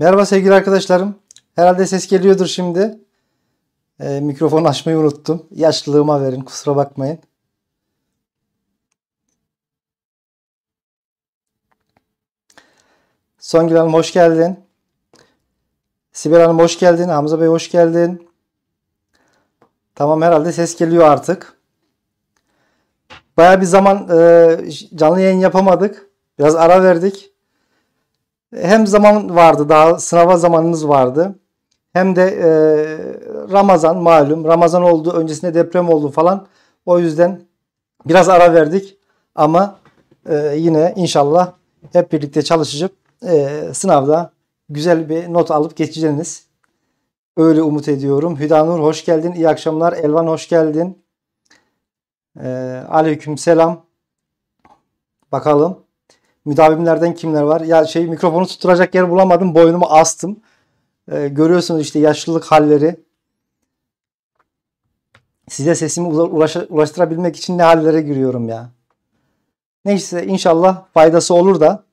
Merhaba sevgili arkadaşlarım. Herhalde ses geliyordur şimdi. Ee, mikrofonu açmayı unuttum. Yaşlılığıma verin kusura bakmayın. Songül Hanım hoş geldin. Sibel Hanım hoş geldin. Hamza Bey hoş geldin. Tamam herhalde ses geliyor artık. Baya bir zaman e, canlı yayın yapamadık. Biraz ara verdik hem zaman vardı daha sınava zamanımız vardı. Hem de e, Ramazan malum Ramazan oldu öncesinde deprem oldu falan. O yüzden biraz ara verdik ama e, yine inşallah hep birlikte çalışıp e, sınavda güzel bir not alıp geçeceğiniz. Öyle umut ediyorum. Hüdanur hoş geldin. İyi akşamlar. Elvan hoş geldin. E, aleyküm selam. Bakalım. Müdavimlerden kimler var? Ya şey mikrofonu tutturacak yer bulamadım. Boynumu astım. Ee, görüyorsunuz işte yaşlılık halleri. Size sesimi ulaşa, ulaştırabilmek için ne hallere giriyorum ya. Neyse inşallah faydası olur da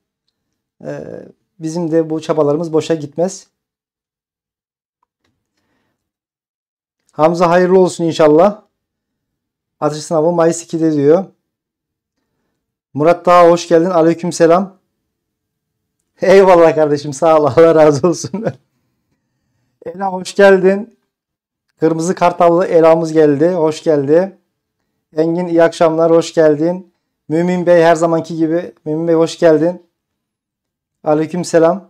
e, bizim de bu çabalarımız boşa gitmez. Hamza hayırlı olsun inşallah. Atış sınavı Mayıs 2'de diyor. Murat daha hoş geldin. Aleyküm selam. Eyvallah kardeşim sağ ol. Allah razı olsun. Ela hoş geldin. Kırmızı Kartallı Ela'mız geldi. Hoş geldi. Engin iyi akşamlar. Hoş geldin. Mümin Bey her zamanki gibi. Mümin Bey hoş geldin. Aleyküm selam.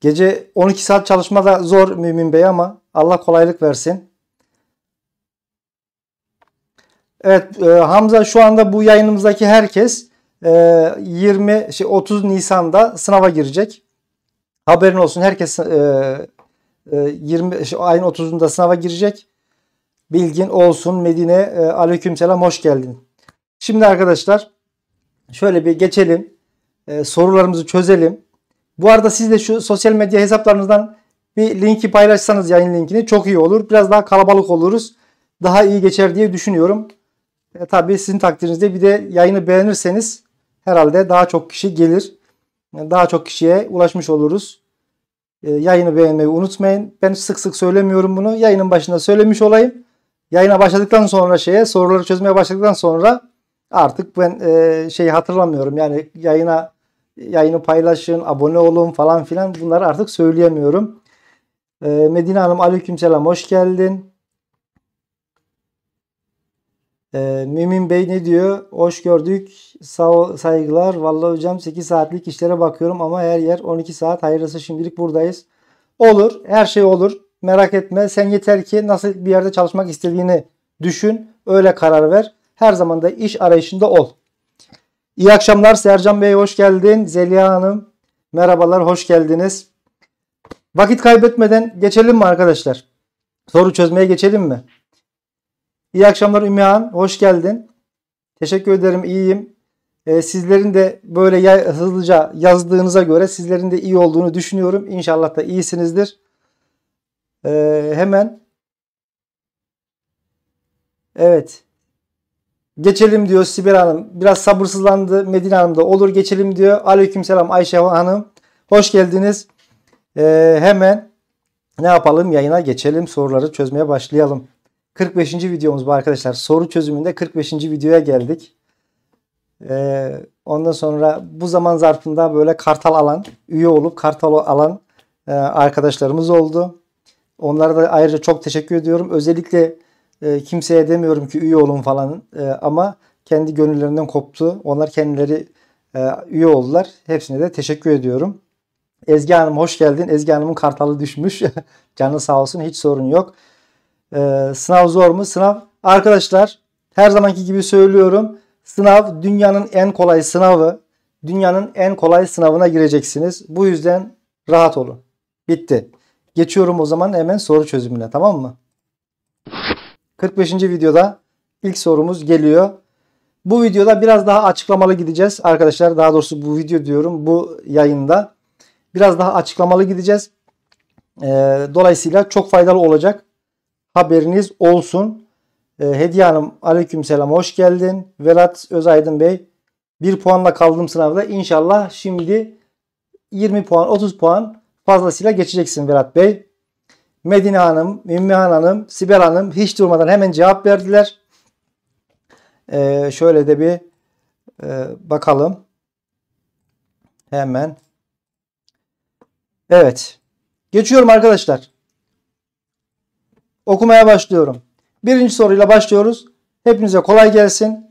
Gece 12 saat çalışma da zor Mümin Bey ama Allah kolaylık versin. Evet e, Hamza şu anda bu yayınımızdaki herkes e, 20 şey 30 Nisan'da sınava girecek. Haberin olsun herkes e, e, 20 şey, ayın 30'unda sınava girecek. Bilgin olsun Medine e, aleykümselam hoş geldin. Şimdi arkadaşlar şöyle bir geçelim. E, sorularımızı çözelim. Bu arada siz de şu sosyal medya hesaplarınızdan bir linki paylaşsanız yayın linkini çok iyi olur. Biraz daha kalabalık oluruz. Daha iyi geçer diye düşünüyorum. E, tabii sizin takdirinizde bir de yayını beğenirseniz herhalde daha çok kişi gelir. E, daha çok kişiye ulaşmış oluruz. E, yayını beğenmeyi unutmayın. Ben sık sık söylemiyorum bunu. Yayının başında söylemiş olayım. Yayına başladıktan sonra şeye soruları çözmeye başladıktan sonra artık ben e, şeyi hatırlamıyorum. Yani yayına yayını paylaşın, abone olun falan filan bunları artık söyleyemiyorum. Ee, Medine Hanım aleykümselam hoş geldin. E, Mümin Bey ne diyor? Hoş gördük. Sağ, saygılar. Vallahi hocam 8 saatlik işlere bakıyorum ama her yer 12 saat. Hayırlısı şimdilik buradayız. Olur. Her şey olur. Merak etme. Sen yeter ki nasıl bir yerde çalışmak istediğini düşün. Öyle karar ver. Her zaman da iş arayışında ol. İyi akşamlar Sercan Bey hoş geldin. Zeliha Hanım merhabalar hoş geldiniz. Vakit kaybetmeden geçelim mi arkadaşlar? Soru çözmeye geçelim mi? İyi akşamlar Ümihan hoş geldin. Teşekkür ederim iyiyim. Ee, sizlerin de böyle ya, hızlıca yazdığınıza göre sizlerin de iyi olduğunu düşünüyorum. İnşallah da iyisinizdir. Ee, hemen Evet. Geçelim diyor Sibel Hanım. Biraz sabırsızlandı Medine Hanım da olur geçelim diyor. Aleykümselam Ayşe Hanım. Hoş geldiniz. Ee, hemen ne yapalım yayına geçelim soruları çözmeye başlayalım. 45. videomuz bu arkadaşlar. Soru çözümünde 45. videoya geldik. Ee, ondan sonra bu zaman zarfında böyle kartal alan, üye olup kartal alan e, arkadaşlarımız oldu. Onlara da ayrıca çok teşekkür ediyorum. Özellikle e, kimseye demiyorum ki üye olun falan e, ama kendi gönüllerinden koptu. Onlar kendileri e, üye oldular. Hepsine de teşekkür ediyorum. Ezgi Hanım hoş geldin. Ezgi Hanım'ın kartalı düşmüş. Canı sağ olsun hiç sorun yok. E, sınav zor mu? Sınav arkadaşlar her zamanki gibi söylüyorum. Sınav dünyanın en kolay sınavı. Dünyanın en kolay sınavına gireceksiniz. Bu yüzden rahat olun. Bitti. Geçiyorum o zaman hemen soru çözümüne tamam mı? 45. videoda ilk sorumuz geliyor. Bu videoda biraz daha açıklamalı gideceğiz arkadaşlar. Daha doğrusu bu video diyorum bu yayında. Biraz daha açıklamalı gideceğiz. Ee, dolayısıyla çok faydalı olacak. Haberiniz olsun. Ee, Hediye Hanım aleyküm selam, hoş geldin. Velat Özaydın Bey bir puanla kaldım sınavda. İnşallah şimdi 20 puan 30 puan fazlasıyla geçeceksin Berat Bey. Medine Hanım, Ümmü Hanım, Sibel Hanım hiç durmadan hemen cevap verdiler. Ee, şöyle de bir e, bakalım. Hemen. Evet. Geçiyorum arkadaşlar. Okumaya başlıyorum. Birinci soruyla başlıyoruz. Hepinize kolay gelsin.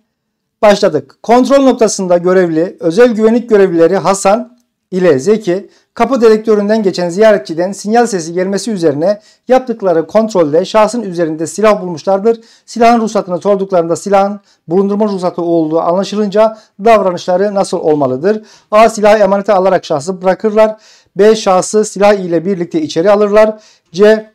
Başladık. Kontrol noktasında görevli özel güvenlik görevlileri Hasan ile Zeki kapı dedektöründen geçen ziyaretçiden sinyal sesi gelmesi üzerine yaptıkları kontrolle şahsın üzerinde silah bulmuşlardır. Silahın ruhsatını sorduklarında silahın bulundurma ruhsatı olduğu anlaşılınca davranışları nasıl olmalıdır? A. Silahı emanete alarak şahsı bırakırlar. B. Şahsı silah ile birlikte içeri alırlar. C.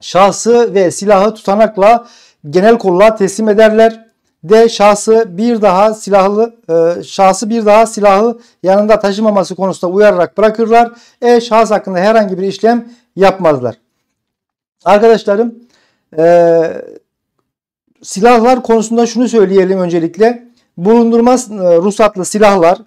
Şahsı ve silahı tutanakla genel kolluğa teslim ederler. D şahsı bir daha silahlı e, şahsı bir daha silahlı yanında taşımaması konusunda uyararak bırakırlar. E şahıs hakkında herhangi bir işlem yapmazlar. Arkadaşlarım e, silahlar konusunda şunu söyleyelim öncelikle. Bulundurma e, ruhsatlı silahlar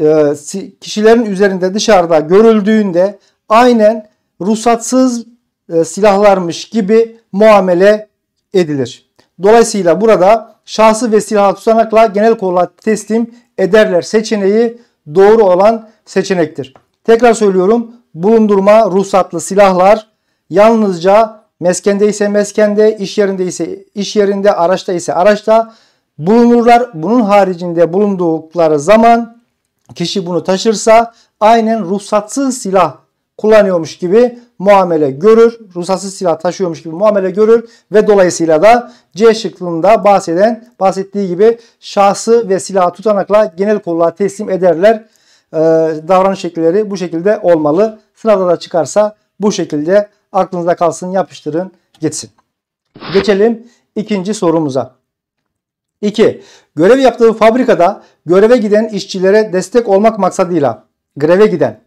e, kişilerin üzerinde dışarıda görüldüğünde aynen ruhsatsız e, silahlarmış gibi muamele edilir. Dolayısıyla burada şahsı ve silah tutanakla genel kurula teslim ederler seçeneği doğru olan seçenektir. Tekrar söylüyorum bulundurma ruhsatlı silahlar yalnızca meskende ise meskende, iş yerinde ise iş yerinde, araçta ise araçta bulunurlar. Bunun haricinde bulundukları zaman kişi bunu taşırsa aynen ruhsatsız silah kullanıyormuş gibi muamele görür. Ruhsatsız silah taşıyormuş gibi muamele görür ve dolayısıyla da C şıkkında bahseden bahsettiği gibi şahsı ve silahı tutanakla genel kolluğa teslim ederler. Ee, davranış şekilleri bu şekilde olmalı. Sınavda da çıkarsa bu şekilde aklınızda kalsın yapıştırın gitsin. Geçelim ikinci sorumuza. 2. Görev yaptığı fabrikada göreve giden işçilere destek olmak maksadıyla greve giden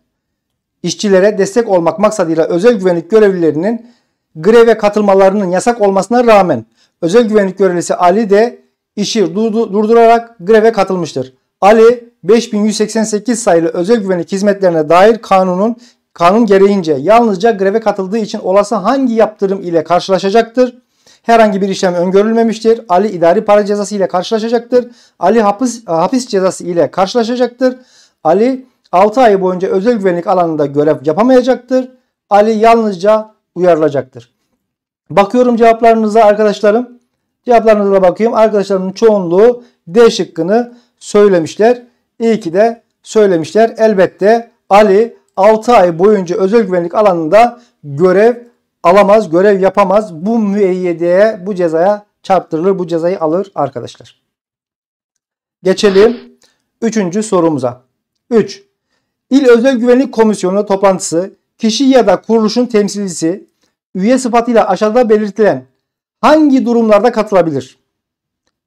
işçilere destek olmak maksadıyla özel güvenlik görevlilerinin greve katılmalarının yasak olmasına rağmen özel güvenlik görevlisi Ali de işi durdurarak greve katılmıştır. Ali 5188 sayılı özel güvenlik hizmetlerine dair kanunun kanun gereğince yalnızca greve katıldığı için olası hangi yaptırım ile karşılaşacaktır? Herhangi bir işlem öngörülmemiştir. Ali idari para cezası ile karşılaşacaktır. Ali hapis, hapis cezası ile karşılaşacaktır. Ali 6 ay boyunca özel güvenlik alanında görev yapamayacaktır. Ali yalnızca uyarılacaktır. Bakıyorum cevaplarınıza arkadaşlarım. Cevaplarınıza bakayım. Arkadaşlarımın çoğunluğu D şıkkını söylemişler. İyi ki de söylemişler. Elbette Ali 6 ay boyunca özel güvenlik alanında görev alamaz, görev yapamaz. Bu müeyyideye, bu cezaya çarptırılır, bu cezayı alır arkadaşlar. Geçelim 3. sorumuza. 3. İl Özel Güvenlik Komisyonu toplantısı kişi ya da kuruluşun temsilcisi üye sıfatıyla aşağıda belirtilen hangi durumlarda katılabilir?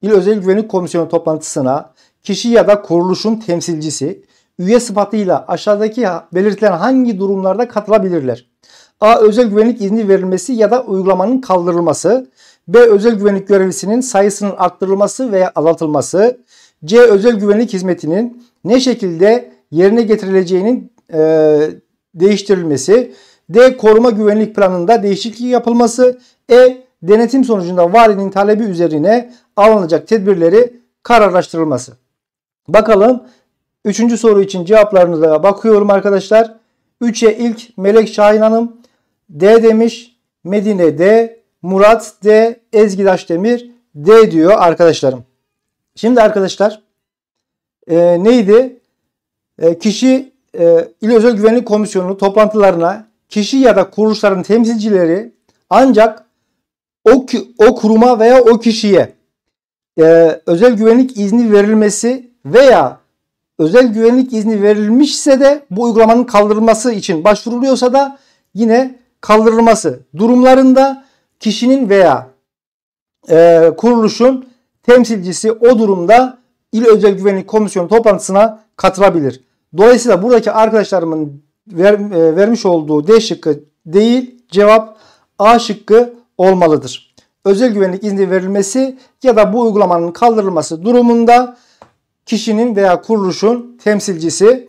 İl Özel Güvenlik Komisyonu toplantısına kişi ya da kuruluşun temsilcisi üye sıfatıyla aşağıdaki belirtilen hangi durumlarda katılabilirler? A. Özel güvenlik izni verilmesi ya da uygulamanın kaldırılması. B. Özel güvenlik görevlisinin sayısının arttırılması veya azaltılması. C. Özel güvenlik hizmetinin ne şekilde yerine getirileceğinin e, değiştirilmesi, D. Koruma güvenlik planında değişiklik yapılması, E. Denetim sonucunda valinin talebi üzerine alınacak tedbirleri kararlaştırılması. Bakalım üçüncü soru için cevaplarınıza bakıyorum arkadaşlar. 3'e ilk Melek Şahin Hanım D demiş. Medine D, Murat D, Ezgidaş Demir D diyor arkadaşlarım. Şimdi arkadaşlar e, neydi? E, kişi e, İl Özel Güvenlik Komisyonu toplantılarına kişi ya da kuruluşların temsilcileri ancak o, o kuruma veya o kişiye e, özel güvenlik izni verilmesi veya özel güvenlik izni verilmişse de bu uygulamanın kaldırılması için başvuruluyorsa da yine kaldırılması durumlarında kişinin veya e, kuruluşun temsilcisi o durumda il özel güvenlik komisyonu toplantısına katılabilir. Dolayısıyla buradaki arkadaşlarımın ver, e, vermiş olduğu D şıkkı değil cevap A şıkkı olmalıdır. Özel güvenlik izni verilmesi ya da bu uygulamanın kaldırılması durumunda kişinin veya kuruluşun temsilcisi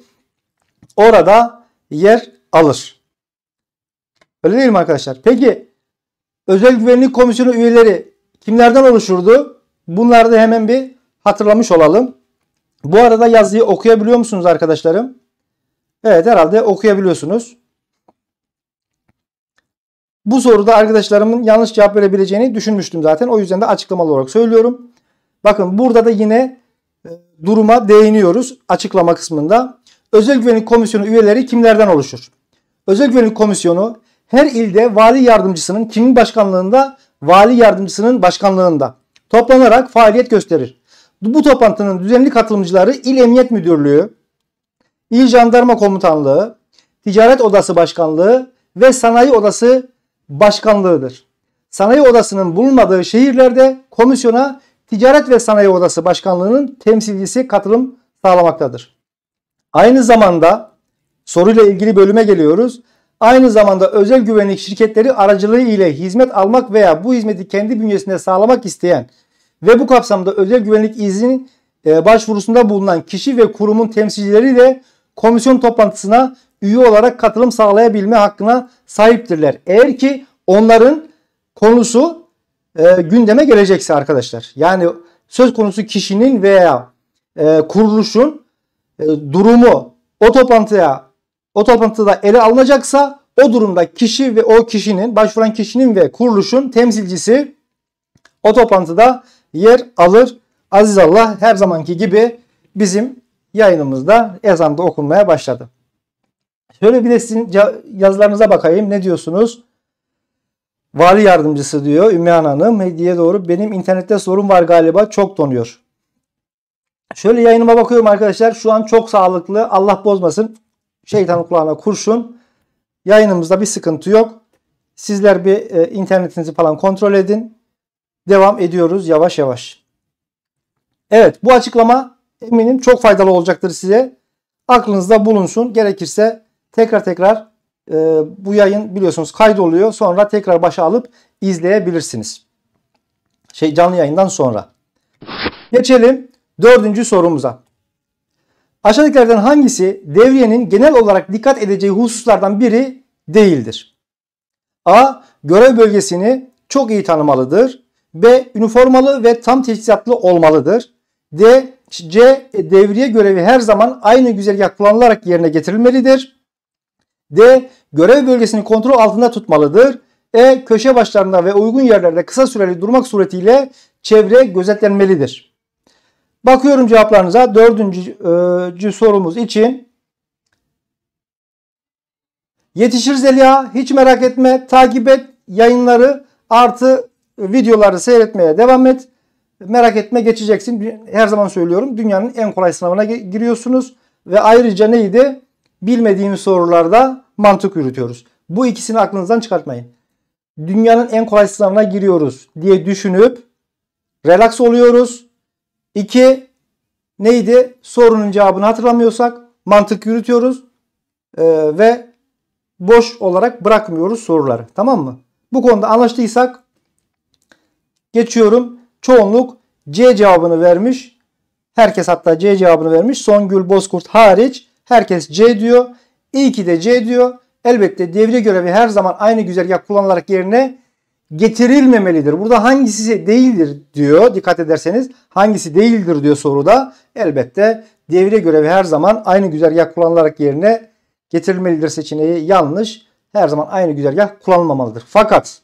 orada yer alır. Öyle değil mi arkadaşlar? Peki özel güvenlik komisyonu üyeleri kimlerden oluşurdu? Bunları da hemen bir hatırlamış olalım. Bu arada yazıyı okuyabiliyor musunuz arkadaşlarım? Evet herhalde okuyabiliyorsunuz. Bu soruda arkadaşlarımın yanlış cevap verebileceğini düşünmüştüm zaten. O yüzden de açıklamalı olarak söylüyorum. Bakın burada da yine e, duruma değiniyoruz açıklama kısmında. Özel Güvenlik Komisyonu üyeleri kimlerden oluşur? Özel Güvenlik Komisyonu her ilde vali yardımcısının kimin başkanlığında? Vali yardımcısının başkanlığında toplanarak faaliyet gösterir. Bu toplantının düzenli katılımcıları İl Emniyet Müdürlüğü, İl Jandarma Komutanlığı, Ticaret Odası Başkanlığı ve Sanayi Odası Başkanlığı'dır. Sanayi Odası'nın bulunmadığı şehirlerde komisyona Ticaret ve Sanayi Odası Başkanlığı'nın temsilcisi katılım sağlamaktadır. Aynı zamanda soruyla ilgili bölüme geliyoruz. Aynı zamanda özel güvenlik şirketleri aracılığı ile hizmet almak veya bu hizmeti kendi bünyesinde sağlamak isteyen ve bu kapsamda özel güvenlik izin e, başvurusunda bulunan kişi ve kurumun temsilcileri de komisyon toplantısına üye olarak katılım sağlayabilme hakkına sahiptirler. Eğer ki onların konusu e, gündeme gelecekse arkadaşlar. Yani söz konusu kişinin veya e, kuruluşun e, durumu o toplantıya o toplantıda ele alınacaksa o durumda kişi ve o kişinin başvuran kişinin ve kuruluşun temsilcisi o toplantıda yer alır. Aziz Allah her zamanki gibi bizim yayınımızda ezanda okunmaya başladı. Şöyle bir de sizin yazılarınıza bakayım. Ne diyorsunuz? Vali yardımcısı diyor Ümmühan Hanım. Hediye doğru benim internette sorun var galiba çok donuyor. Şöyle yayınıma bakıyorum arkadaşlar. Şu an çok sağlıklı. Allah bozmasın. Şeytan kulağına kurşun. Yayınımızda bir sıkıntı yok. Sizler bir e, internetinizi falan kontrol edin devam ediyoruz yavaş yavaş. Evet bu açıklama eminim çok faydalı olacaktır size. Aklınızda bulunsun. Gerekirse tekrar tekrar e, bu yayın biliyorsunuz kaydoluyor. Sonra tekrar başa alıp izleyebilirsiniz. Şey canlı yayından sonra. Geçelim dördüncü sorumuza. Aşağıdakilerden hangisi devriyenin genel olarak dikkat edeceği hususlardan biri değildir? A. Görev bölgesini çok iyi tanımalıdır. B. Üniformalı ve tam teçhizatlı olmalıdır. D. C. Devriye görevi her zaman aynı güzergah kullanılarak yerine getirilmelidir. D. Görev bölgesini kontrol altında tutmalıdır. E. Köşe başlarında ve uygun yerlerde kısa süreli durmak suretiyle çevre gözetlenmelidir. Bakıyorum cevaplarınıza. Dördüncü e, sorumuz için. Yetişir Zeliha. Hiç merak etme. Takip et. Yayınları artı videoları seyretmeye devam et. Merak etme geçeceksin. Her zaman söylüyorum dünyanın en kolay sınavına giriyorsunuz. Ve ayrıca neydi? Bilmediğimiz sorularda mantık yürütüyoruz. Bu ikisini aklınızdan çıkartmayın. Dünyanın en kolay sınavına giriyoruz diye düşünüp relax oluyoruz. İki, neydi? Sorunun cevabını hatırlamıyorsak mantık yürütüyoruz ee, ve boş olarak bırakmıyoruz soruları. Tamam mı? Bu konuda anlaştıysak Geçiyorum. Çoğunluk C cevabını vermiş. Herkes hatta C cevabını vermiş. Songül Bozkurt hariç herkes C diyor. İyi ki de C diyor. Elbette devre görevi her zaman aynı güzergah kullanılarak yerine getirilmemelidir. Burada hangisi değildir diyor. Dikkat ederseniz hangisi değildir diyor soruda. Elbette devre görevi her zaman aynı güzergah kullanılarak yerine getirilmelidir seçeneği yanlış. Her zaman aynı güzergah kullanılmamalıdır. Fakat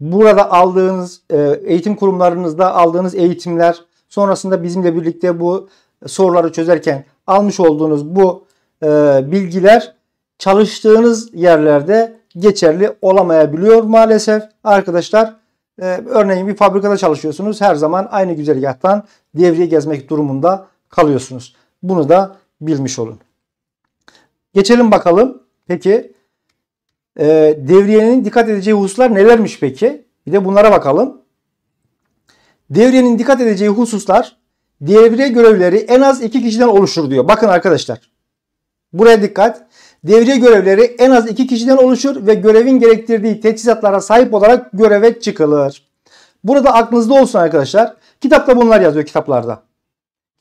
burada aldığınız e, eğitim kurumlarınızda aldığınız eğitimler sonrasında bizimle birlikte bu soruları çözerken almış olduğunuz bu e, bilgiler çalıştığınız yerlerde geçerli olamayabiliyor maalesef arkadaşlar. E, örneğin bir fabrikada çalışıyorsunuz her zaman aynı güzergahtan devreye gezmek durumunda kalıyorsunuz. Bunu da bilmiş olun. Geçelim bakalım. Peki e, devriyenin dikkat edeceği hususlar nelermiş peki? Bir de bunlara bakalım. Devriyenin dikkat edeceği hususlar devriye görevleri en az iki kişiden oluşur diyor. Bakın arkadaşlar. Buraya dikkat. Devriye görevleri en az iki kişiden oluşur ve görevin gerektirdiği teçhizatlara sahip olarak göreve çıkılır. Burada aklınızda olsun arkadaşlar. Kitapta bunlar yazıyor kitaplarda.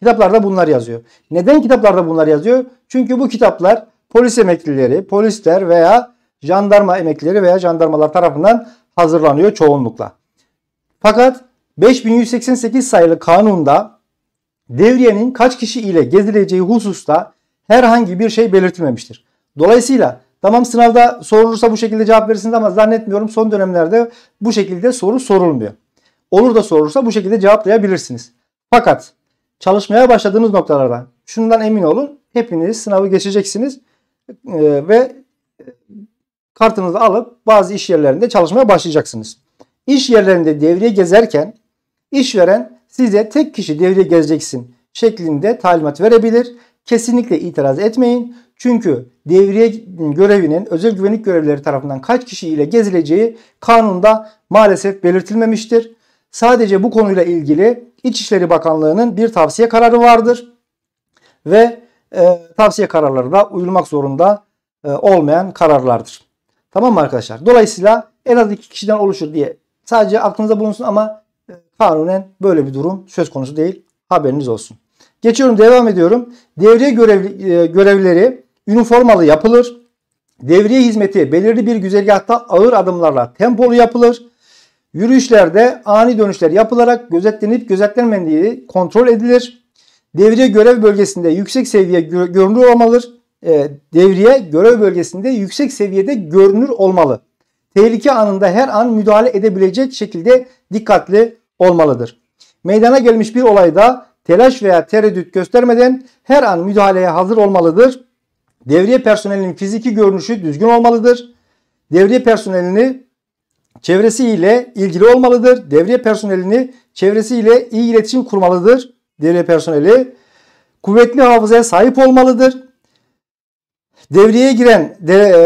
Kitaplarda bunlar yazıyor. Neden kitaplarda bunlar yazıyor? Çünkü bu kitaplar polis emeklileri, polisler veya jandarma emeklileri veya jandarmalar tarafından hazırlanıyor çoğunlukla. Fakat 5188 sayılı kanunda devriyenin kaç kişi ile gezileceği hususta herhangi bir şey belirtilmemiştir. Dolayısıyla tamam sınavda sorulursa bu şekilde cevap verirsiniz ama zannetmiyorum son dönemlerde bu şekilde soru sorulmuyor. Olur da sorulursa bu şekilde cevaplayabilirsiniz. Fakat çalışmaya başladığınız noktalara şundan emin olun hepiniz sınavı geçeceksiniz e, ve kartınızı alıp bazı iş yerlerinde çalışmaya başlayacaksınız. İş yerlerinde devriye gezerken işveren size tek kişi devriye gezeceksin şeklinde talimat verebilir. Kesinlikle itiraz etmeyin. Çünkü devriye görevinin özel güvenlik görevlileri tarafından kaç kişi ile gezileceği kanunda maalesef belirtilmemiştir. Sadece bu konuyla ilgili İçişleri Bakanlığı'nın bir tavsiye kararı vardır. Ve e, tavsiye kararları da uyulmak zorunda e, olmayan kararlardır. Tamam mı arkadaşlar? Dolayısıyla en az iki kişiden oluşur diye sadece aklınızda bulunsun ama e, kanunen böyle bir durum söz konusu değil. Haberiniz olsun. Geçiyorum devam ediyorum. Devriye görevli, e, görevleri üniformalı yapılır. Devriye hizmeti belirli bir güzergahta ağır adımlarla tempolu yapılır. Yürüyüşlerde ani dönüşler yapılarak gözetlenip gözetlenmediği kontrol edilir. Devriye görev bölgesinde yüksek seviye görünür olmalıdır e, devriye görev bölgesinde yüksek seviyede görünür olmalı. Tehlike anında her an müdahale edebilecek şekilde dikkatli olmalıdır. Meydana gelmiş bir olayda telaş veya tereddüt göstermeden her an müdahaleye hazır olmalıdır. Devriye personelinin fiziki görünüşü düzgün olmalıdır. Devriye personelini çevresiyle ilgili olmalıdır. Devriye personelini çevresiyle iyi iletişim kurmalıdır. Devriye personeli kuvvetli hafızaya sahip olmalıdır. Devreye giren, de, e,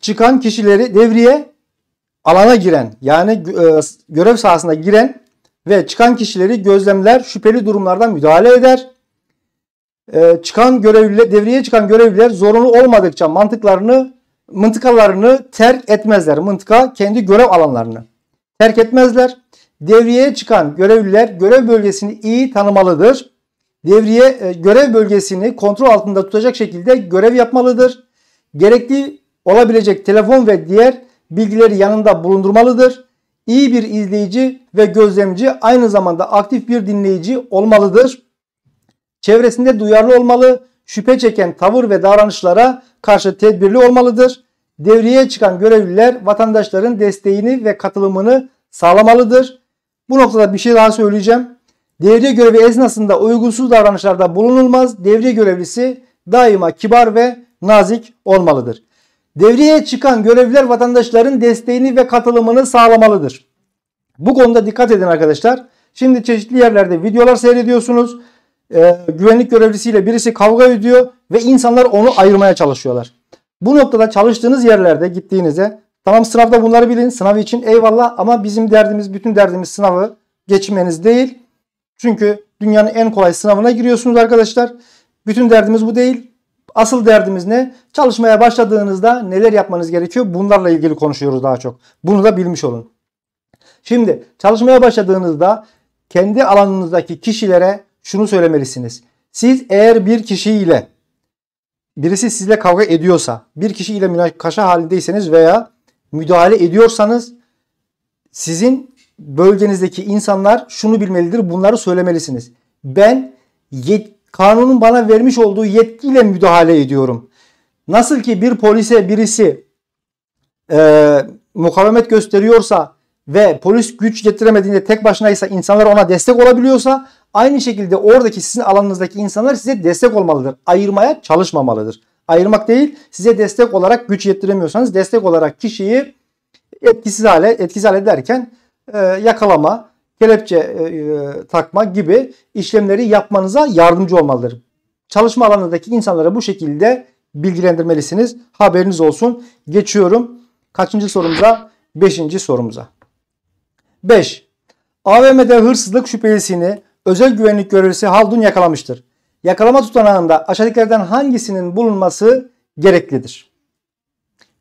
çıkan kişileri devreye alana giren yani e, görev sahasına giren ve çıkan kişileri gözlemler, şüpheli durumlardan müdahale eder. E, çıkan görevliler, devreye çıkan görevliler zorunlu olmadıkça mantıklarını, mıntıkalarını terk etmezler. Mıntıka kendi görev alanlarını terk etmezler. Devriye çıkan görevliler görev bölgesini iyi tanımalıdır. Devriye görev bölgesini kontrol altında tutacak şekilde görev yapmalıdır gerekli olabilecek telefon ve diğer bilgileri yanında bulundurmalıdır. İyi bir izleyici ve gözlemci aynı zamanda aktif bir dinleyici olmalıdır. Çevresinde duyarlı olmalı, şüphe çeken tavır ve davranışlara karşı tedbirli olmalıdır. Devreye çıkan görevliler vatandaşların desteğini ve katılımını sağlamalıdır. Bu noktada bir şey daha söyleyeceğim. Devriye görevi esnasında uygunsuz davranışlarda bulunulmaz. Devriye görevlisi daima kibar ve nazik olmalıdır. Devreye çıkan görevliler vatandaşların desteğini ve katılımını sağlamalıdır. Bu konuda dikkat edin arkadaşlar. Şimdi çeşitli yerlerde videolar seyrediyorsunuz. Ee, güvenlik görevlisiyle birisi kavga ediyor ve insanlar onu ayırmaya çalışıyorlar. Bu noktada çalıştığınız yerlerde gittiğinizde tamam sınavda bunları bilin sınav için eyvallah ama bizim derdimiz bütün derdimiz sınavı geçmeniz değil. Çünkü dünyanın en kolay sınavına giriyorsunuz arkadaşlar. Bütün derdimiz bu değil. Asıl derdimiz ne? Çalışmaya başladığınızda neler yapmanız gerekiyor? Bunlarla ilgili konuşuyoruz daha çok. Bunu da bilmiş olun. Şimdi çalışmaya başladığınızda kendi alanınızdaki kişilere şunu söylemelisiniz. Siz eğer bir kişiyle birisi sizle kavga ediyorsa, bir kişiyle münakaşa halindeyseniz veya müdahale ediyorsanız sizin bölgenizdeki insanlar şunu bilmelidir, bunları söylemelisiniz. Ben yet kanunun bana vermiş olduğu yetkiyle müdahale ediyorum. Nasıl ki bir polise birisi e, mukavemet gösteriyorsa ve polis güç getiremediğinde tek başınaysa insanlar ona destek olabiliyorsa aynı şekilde oradaki sizin alanınızdaki insanlar size destek olmalıdır. Ayırmaya çalışmamalıdır. Ayırmak değil size destek olarak güç yetiremiyorsanız destek olarak kişiyi etkisiz hale etkisiz hale derken e, yakalama kelepçe e, e, takma gibi işlemleri yapmanıza yardımcı olmalıdır. Çalışma alanındaki insanlara bu şekilde bilgilendirmelisiniz. Haberiniz olsun. Geçiyorum. Kaçıncı sorumuza? Beşinci sorumuza. 5. AVM'de hırsızlık şüphelisini özel güvenlik görevlisi Haldun yakalamıştır. Yakalama tutanağında aşağıdakilerden hangisinin bulunması gereklidir?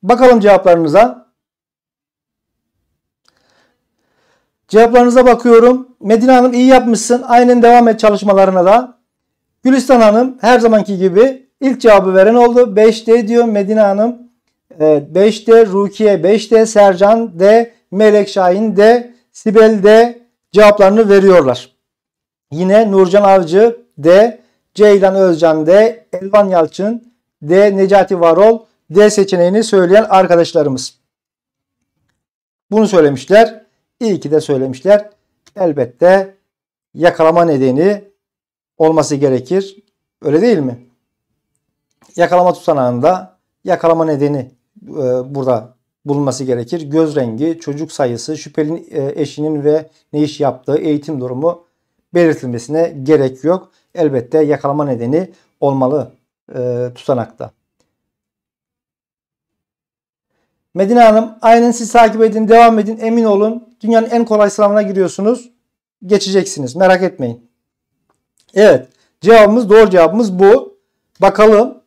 Bakalım cevaplarınıza. Cevaplarınıza bakıyorum. Medine Hanım iyi yapmışsın. Aynen devam et çalışmalarına da. Gülistan Hanım her zamanki gibi ilk cevabı veren oldu. 5D diyor Medine Hanım. 5D Rukiye, 5D Sercan D, Melek Şahin D, Sibel D cevaplarını veriyorlar. Yine Nurcan Avcı D, Ceylan Özcan D, Elvan Yalçın D, Necati Varol D seçeneğini söyleyen arkadaşlarımız. Bunu söylemişler. İyi ki de söylemişler. Elbette yakalama nedeni olması gerekir. Öyle değil mi? Yakalama tutanağında yakalama nedeni e, burada bulunması gerekir. Göz rengi, çocuk sayısı, şüpheli e, eşinin ve ne iş yaptığı, eğitim durumu belirtilmesine gerek yok. Elbette yakalama nedeni olmalı e, tutanakta. Medine Hanım aynen siz takip edin devam edin emin olun. Dünyanın en kolay sınavına giriyorsunuz. Geçeceksiniz merak etmeyin. Evet cevabımız doğru cevabımız bu. Bakalım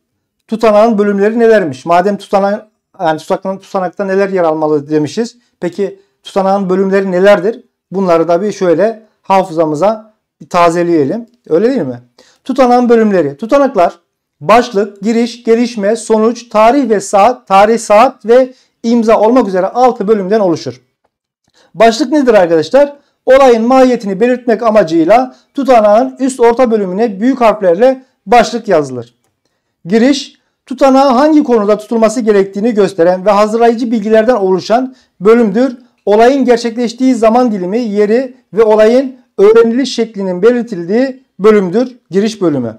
tutanağın bölümleri nelermiş? Madem tutanak yani tutanaktan, tutanakta neler yer almalı demişiz. Peki tutanağın bölümleri nelerdir? Bunları da bir şöyle hafızamıza bir tazeleyelim. Öyle değil mi? Tutanağın bölümleri. Tutanaklar başlık, giriş, gelişme, sonuç, tarih ve saat, tarih saat ve imza olmak üzere 6 bölümden oluşur. Başlık nedir arkadaşlar? Olayın mahiyetini belirtmek amacıyla tutanağın üst orta bölümüne büyük harflerle başlık yazılır. Giriş, tutanağı hangi konuda tutulması gerektiğini gösteren ve hazırlayıcı bilgilerden oluşan bölümdür. Olayın gerçekleştiği zaman dilimi, yeri ve olayın öğreniliş şeklinin belirtildiği bölümdür. Giriş bölümü.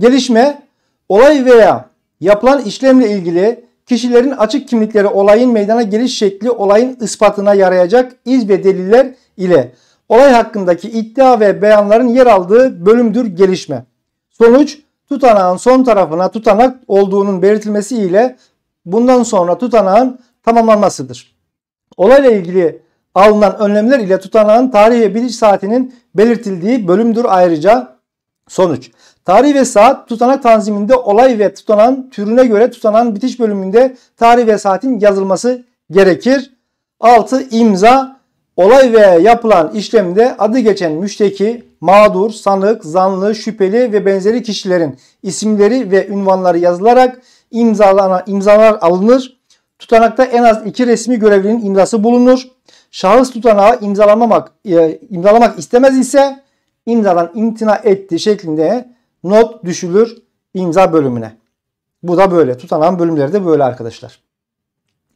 Gelişme, olay veya yapılan işlemle ilgili Kişilerin açık kimlikleri olayın meydana geliş şekli olayın ispatına yarayacak iz ve deliller ile olay hakkındaki iddia ve beyanların yer aldığı bölümdür gelişme. Sonuç tutanağın son tarafına tutanak olduğunun belirtilmesi ile bundan sonra tutanağın tamamlanmasıdır. Olayla ilgili alınan önlemler ile tutanağın tarih ve biliş saatinin belirtildiği bölümdür ayrıca sonuç. Tarih ve saat tutanak tanziminde olay ve tutanan türüne göre tutanan bitiş bölümünde tarih ve saatin yazılması gerekir. 6. imza olay ve yapılan işlemde adı geçen müşteki, mağdur, sanık, zanlı, şüpheli ve benzeri kişilerin isimleri ve ünvanları yazılarak imzalana, imzalar alınır. Tutanakta en az iki resmi görevlinin imzası bulunur. Şahıs tutanağı imzalamamak, e, imzalamak istemez ise imzadan imtina etti şeklinde not düşülür imza bölümüne. Bu da böyle. Tutanan bölümleri de böyle arkadaşlar.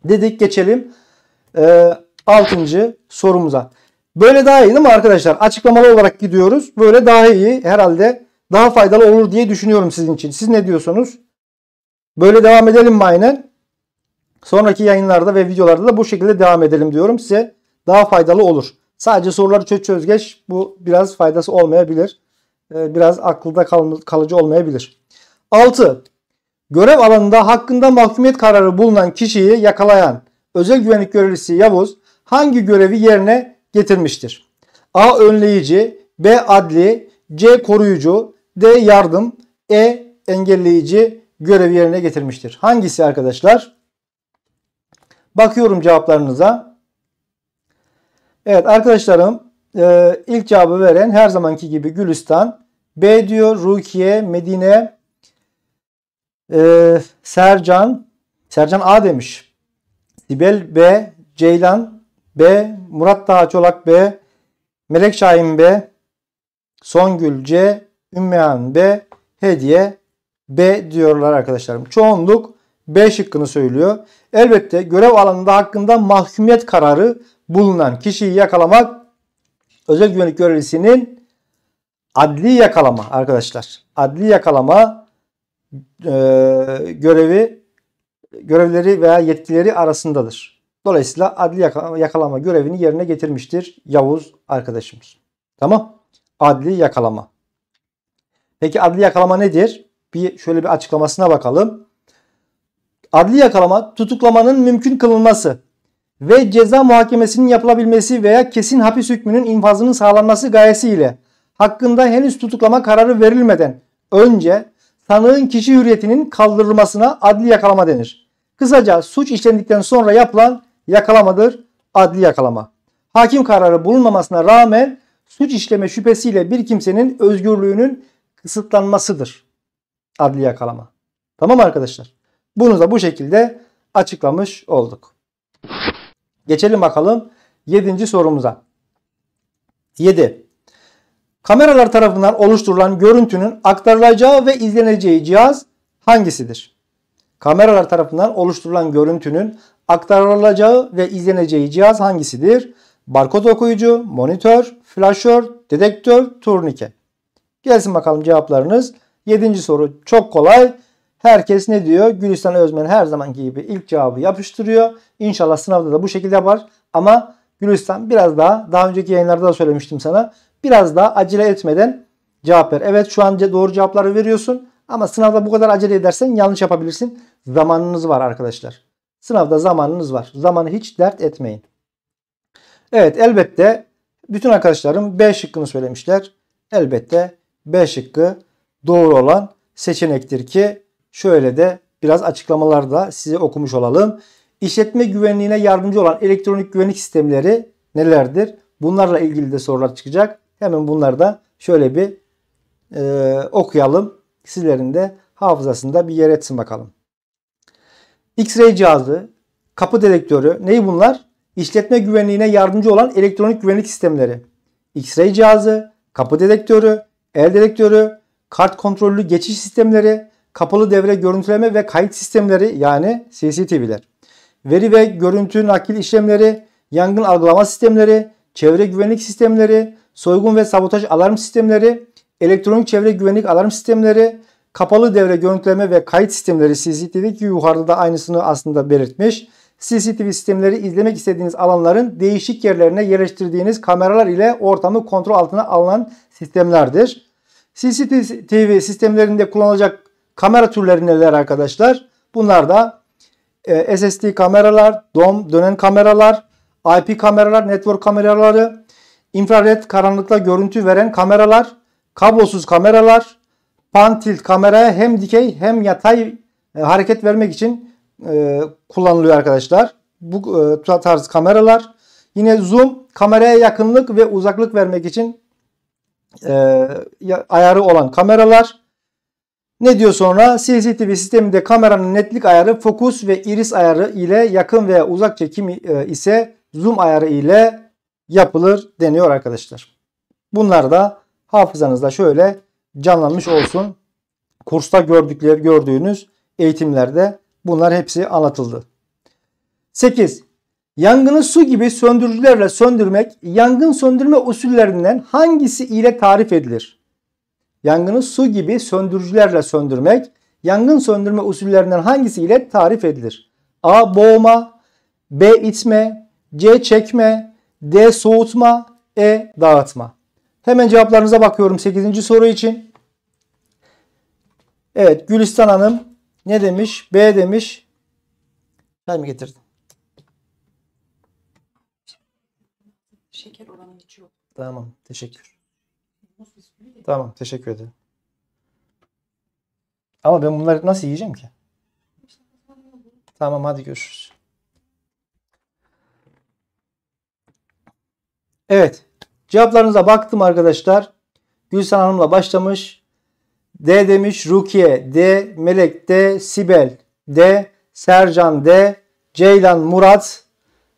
Dedik geçelim. Ee, 6. sorumuza. Böyle daha iyi değil mi arkadaşlar? Açıklamalı olarak gidiyoruz. Böyle daha iyi herhalde daha faydalı olur diye düşünüyorum sizin için. Siz ne diyorsunuz? Böyle devam edelim mi aynen? Sonraki yayınlarda ve videolarda da bu şekilde devam edelim diyorum. Size daha faydalı olur. Sadece soruları çöz çöz bu biraz faydası olmayabilir. E, biraz akılda kalıcı olmayabilir. 6. Görev alanında hakkında mahkumiyet kararı bulunan kişiyi yakalayan özel güvenlik görevlisi Yavuz hangi görevi yerine getirmiştir? A. Önleyici B. Adli C. Koruyucu D. Yardım E. Engelleyici görevi yerine getirmiştir. Hangisi arkadaşlar? Bakıyorum cevaplarınıza. Evet arkadaşlarım e, ilk cevabı veren her zamanki gibi Gülistan. B diyor Rukiye, Medine, e, Sercan. Sercan A demiş. Sibel B, Ceylan B, Murat Dağ Çolak B, Melek Şahin B, Songül C, Ümmehan B, Hediye B diyorlar arkadaşlarım. Çoğunluk B şıkkını söylüyor. Elbette görev alanında hakkında mahkumiyet kararı bulunan kişiyi yakalamak özel güvenlik görevlisinin Adli yakalama arkadaşlar. Adli yakalama e, görevi görevleri veya yetkileri arasındadır. Dolayısıyla adli yakalama görevini yerine getirmiştir Yavuz arkadaşımız. Tamam. Adli yakalama. Peki adli yakalama nedir? Bir şöyle bir açıklamasına bakalım. Adli yakalama tutuklamanın mümkün kılınması ve ceza muhakemesinin yapılabilmesi veya kesin hapis hükmünün infazının sağlanması gayesiyle hakkında henüz tutuklama kararı verilmeden önce sanığın kişi hürriyetinin kaldırılmasına adli yakalama denir. Kısaca suç işlendikten sonra yapılan yakalamadır adli yakalama. Hakim kararı bulunmamasına rağmen suç işleme şüphesiyle bir kimsenin özgürlüğünün kısıtlanmasıdır adli yakalama. Tamam arkadaşlar? Bunu da bu şekilde açıklamış olduk. Geçelim bakalım 7. sorumuza. 7. Kameralar tarafından oluşturulan görüntünün aktarılacağı ve izleneceği cihaz hangisidir? Kameralar tarafından oluşturulan görüntünün aktarılacağı ve izleneceği cihaz hangisidir? Barkod okuyucu, monitör, flaşör, dedektör, turnike. Gelsin bakalım cevaplarınız. Yedinci soru çok kolay. Herkes ne diyor? Gülistan Özmen her zamanki gibi ilk cevabı yapıştırıyor. İnşallah sınavda da bu şekilde var. Ama Gülistan biraz daha daha önceki yayınlarda da söylemiştim sana. Biraz daha acele etmeden cevap ver. Evet şu anca doğru cevapları veriyorsun ama sınavda bu kadar acele edersen yanlış yapabilirsin. Zamanınız var arkadaşlar. Sınavda zamanınız var. Zamanı hiç dert etmeyin. Evet elbette bütün arkadaşlarım B şıkkını söylemişler. Elbette B şıkkı doğru olan seçenektir ki şöyle de biraz açıklamalar da size okumuş olalım. İşletme güvenliğine yardımcı olan elektronik güvenlik sistemleri nelerdir? Bunlarla ilgili de sorular çıkacak. Hemen bunları da şöyle bir e, okuyalım. Sizlerin de hafızasında bir yer etsin bakalım. X-ray cihazı, kapı dedektörü neyi bunlar? İşletme güvenliğine yardımcı olan elektronik güvenlik sistemleri. X-ray cihazı, kapı dedektörü, el dedektörü, kart kontrollü geçiş sistemleri, kapalı devre görüntüleme ve kayıt sistemleri yani CCTV'ler. Veri ve görüntü nakil işlemleri, yangın algılama sistemleri, çevre güvenlik sistemleri, soygun ve sabotaj alarm sistemleri, elektronik çevre güvenlik alarm sistemleri, kapalı devre görüntüleme ve kayıt sistemleri CCTV ki yukarıda da aynısını aslında belirtmiş. CCTV sistemleri izlemek istediğiniz alanların değişik yerlerine yerleştirdiğiniz kameralar ile ortamı kontrol altına alınan sistemlerdir. CCTV sistemlerinde kullanılacak kamera türleri neler arkadaşlar? Bunlar da e, SSD kameralar, DOM dönen kameralar, IP kameralar, network kameraları, infrared karanlıkta görüntü veren kameralar, kablosuz kameralar, pan tilt kameraya hem dikey hem yatay e, hareket vermek için e, kullanılıyor arkadaşlar. Bu e, tarz kameralar. Yine zoom kameraya yakınlık ve uzaklık vermek için ayarı olan kameralar. Ne diyor sonra? CCTV sisteminde kameranın netlik ayarı fokus ve iris ayarı ile yakın veya uzak çekim ise zoom ayarı ile yapılır deniyor arkadaşlar. Bunlar da hafızanızda şöyle canlanmış olsun. Kursta gördükleri gördüğünüz eğitimlerde bunlar hepsi anlatıldı. 8. Yangını su gibi söndürücülerle söndürmek yangın söndürme usullerinden hangisi ile tarif edilir? Yangını su gibi söndürücülerle söndürmek yangın söndürme usullerinden hangisi ile tarif edilir? A. Boğma B. itme C. Çekme D soğutma, E dağıtma. Hemen cevaplarınıza bakıyorum 8. soru için. Evet Gülistan Hanım ne demiş? B demiş. Ben mi getirdin? Şeker oranı hiç yok. Tamam teşekkür. Tamam teşekkür ederim. Ama ben bunları nasıl yiyeceğim ki? Tamam hadi görüşürüz. Evet. Cevaplarınıza baktım arkadaşlar. Gülsen Hanım'la başlamış. D demiş Rukiye, D Melek, D Sibel, D Sercan, D Ceylan, Murat,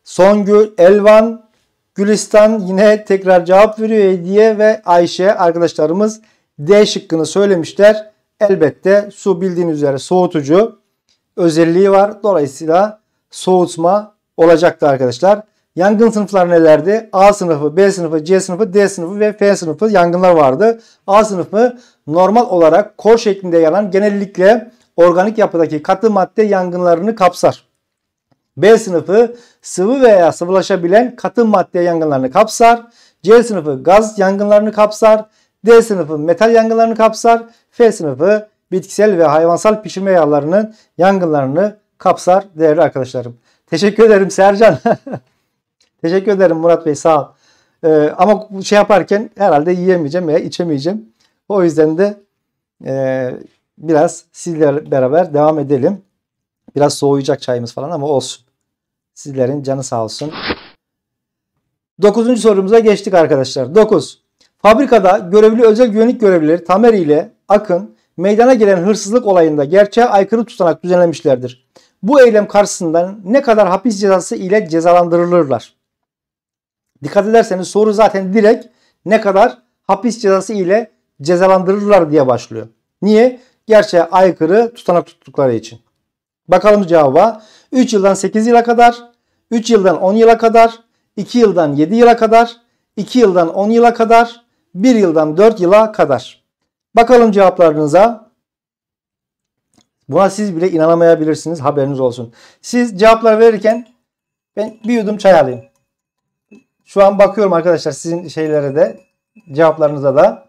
Songül, Elvan, Gülistan yine tekrar cevap veriyor Hediye ve Ayşe arkadaşlarımız D şıkkını söylemişler. Elbette su bildiğiniz üzere soğutucu özelliği var. Dolayısıyla soğutma olacaktı arkadaşlar. Yangın sınıfları nelerdi? A sınıfı, B sınıfı, C sınıfı, D sınıfı ve F sınıfı yangınlar vardı. A sınıfı normal olarak kor şeklinde yanan genellikle organik yapıdaki katı madde yangınlarını kapsar. B sınıfı sıvı veya sıvılaşabilen katı madde yangınlarını kapsar. C sınıfı gaz yangınlarını kapsar. D sınıfı metal yangınlarını kapsar. F sınıfı bitkisel ve hayvansal pişirme yağlarının yangınlarını kapsar değerli arkadaşlarım. Teşekkür ederim Sercan. Teşekkür ederim Murat Bey sağ ol. Ee, ama şey yaparken herhalde yiyemeyeceğim veya içemeyeceğim. O yüzden de e, biraz sizlerle beraber devam edelim. Biraz soğuyacak çayımız falan ama olsun. Sizlerin canı sağ olsun. Dokuzuncu sorumuza geçtik arkadaşlar. Dokuz. Fabrikada görevli özel güvenlik görevlileri Tamer ile Akın meydana gelen hırsızlık olayında gerçeğe aykırı tutanak düzenlemişlerdir. Bu eylem karşısında ne kadar hapis cezası ile cezalandırılırlar? Dikkat ederseniz soru zaten direkt ne kadar hapis cezası ile cezalandırırlar diye başlıyor. Niye? Gerçeğe aykırı tutanak tuttukları için. Bakalım cevaba. 3 yıldan 8 yıla kadar, 3 yıldan 10 yıla kadar, 2 yıldan 7 yıla kadar, 2 yıldan 10 yıla kadar, 1 yıldan 4 yıla kadar. Bakalım cevaplarınıza. Buna siz bile inanamayabilirsiniz. Haberiniz olsun. Siz cevaplar verirken ben bir yudum çay alayım. Şu an bakıyorum arkadaşlar sizin şeylere de cevaplarınıza da.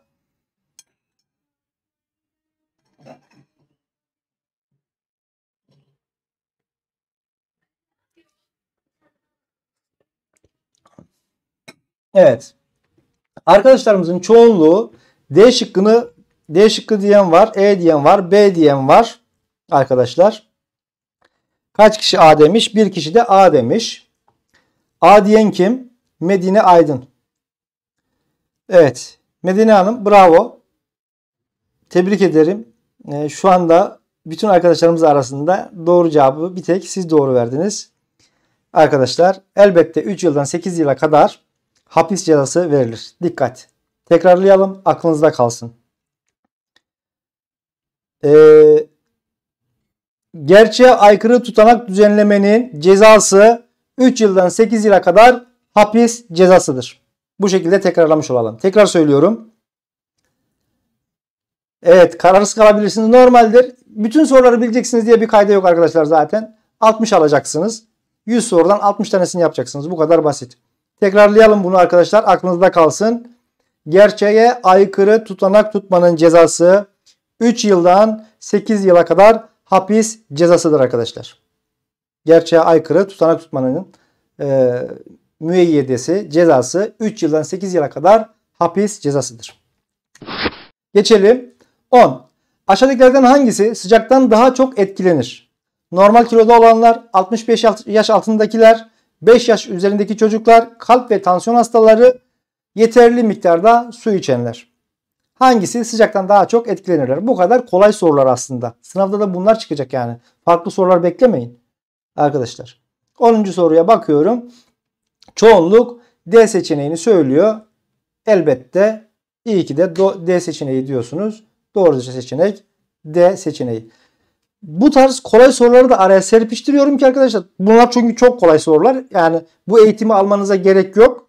Evet. Arkadaşlarımızın çoğunluğu D şıkkını D şıkkı diyen var, E diyen var, B diyen var arkadaşlar. Kaç kişi A demiş? Bir kişi de A demiş. A diyen kim? Medine Aydın. Evet. Medine Hanım bravo. Tebrik ederim. E, şu anda bütün arkadaşlarımız arasında doğru cevabı bir tek siz doğru verdiniz. Arkadaşlar elbette 3 yıldan 8 yıla kadar hapis cezası verilir. Dikkat. Tekrarlayalım aklınızda kalsın. Ee, gerçeğe aykırı tutanak düzenlemenin cezası 3 yıldan 8 yıla kadar hapis cezasıdır. Bu şekilde tekrarlamış olalım. Tekrar söylüyorum. Evet kararsız kalabilirsiniz normaldir. Bütün soruları bileceksiniz diye bir kayda yok arkadaşlar zaten. 60 alacaksınız. 100 sorudan 60 tanesini yapacaksınız. Bu kadar basit. Tekrarlayalım bunu arkadaşlar aklınızda kalsın. Gerçeğe aykırı tutanak tutmanın cezası 3 yıldan 8 yıla kadar hapis cezasıdır arkadaşlar. Gerçeğe aykırı tutanak tutmanın e, müeyyidesi cezası 3 yıldan 8 yıla kadar hapis cezasıdır. Geçelim 10. Aşağıdakilerden hangisi sıcaktan daha çok etkilenir? Normal kiloda olanlar, 65 yaş altındakiler, 5 yaş üzerindeki çocuklar, kalp ve tansiyon hastaları, yeterli miktarda su içenler. Hangisi sıcaktan daha çok etkilenirler? Bu kadar kolay sorular aslında. Sınavda da bunlar çıkacak yani. Farklı sorular beklemeyin arkadaşlar. 10. soruya bakıyorum. Çoğunluk D seçeneğini söylüyor. Elbette iyi ki de D seçeneği diyorsunuz. Doğru seçenek D seçeneği. Bu tarz kolay soruları da araya serpiştiriyorum ki arkadaşlar. Bunlar çünkü çok kolay sorular. Yani bu eğitimi almanıza gerek yok.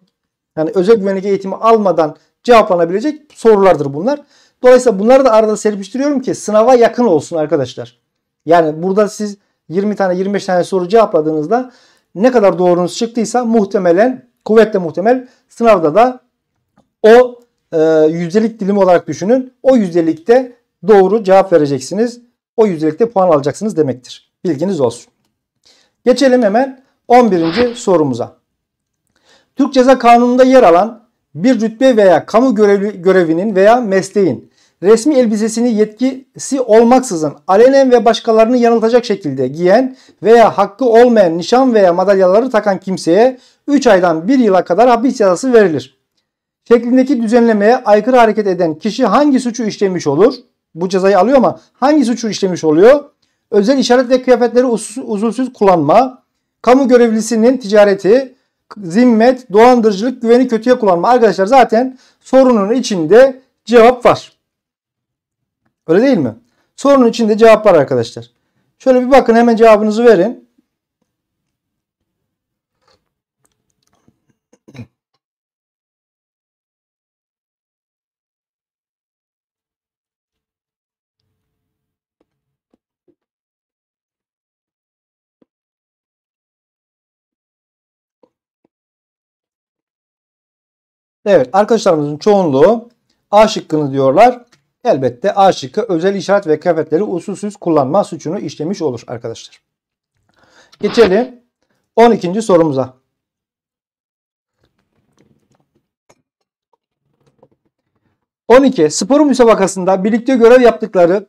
Yani özel güvenlik eğitimi almadan cevaplanabilecek sorulardır bunlar. Dolayısıyla bunları da arada serpiştiriyorum ki sınava yakın olsun arkadaşlar. Yani burada siz 20 tane 25 tane soru cevapladığınızda ne kadar doğrunuz çıktıysa muhtemelen kuvvetle muhtemel sınavda da o e, yüzdelik dilimi olarak düşünün. O yüzdelikte doğru cevap vereceksiniz. O yüzdelikte puan alacaksınız demektir. Bilginiz olsun. Geçelim hemen 11. sorumuza. Türk Ceza Kanunu'nda yer alan bir rütbe veya kamu görevi, görevinin veya mesleğin resmi elbisesini yetkisi olmaksızın alenen ve başkalarını yanıltacak şekilde giyen veya hakkı olmayan nişan veya madalyaları takan kimseye 3 aydan 1 yıla kadar hapis cezası verilir. Şeklindeki düzenlemeye aykırı hareket eden kişi hangi suçu işlemiş olur? Bu cezayı alıyor ama hangi suçu işlemiş oluyor? Özel işaret ve kıyafetleri us usulsüz kullanma, kamu görevlisinin ticareti, zimmet, dolandırıcılık, güveni kötüye kullanma. Arkadaşlar zaten sorunun içinde cevap var. Öyle değil mi? Sorunun içinde cevap var arkadaşlar. Şöyle bir bakın hemen cevabınızı verin. Evet arkadaşlarımızın çoğunluğu A şıkkını diyorlar. Elbette A şıkkı özel işaret ve kıyafetleri usulsüz kullanma suçunu işlemiş olur arkadaşlar. Geçelim 12. sorumuza. On spor müsabakasında birlikte görev yaptıkları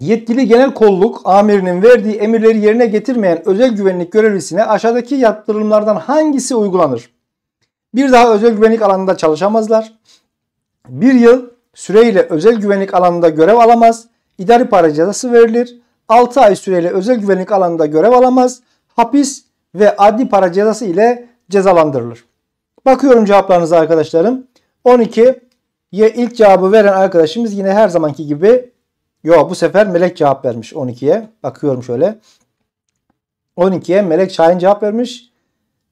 yetkili genel kolluk amirinin verdiği emirleri yerine getirmeyen özel güvenlik görevlisine aşağıdaki yaptırımlardan hangisi uygulanır? Bir daha özel güvenlik alanında çalışamazlar. Bir yıl Süreyle özel güvenlik alanında görev alamaz. idari para cezası verilir. 6 ay süreyle özel güvenlik alanında görev alamaz. Hapis ve adli para cezası ile cezalandırılır. Bakıyorum cevaplarınıza arkadaşlarım. 12 ye ilk cevabı veren arkadaşımız yine her zamanki gibi Yo bu sefer Melek cevap vermiş 12'ye. Bakıyorum şöyle. 12'ye Melek Şahin cevap vermiş.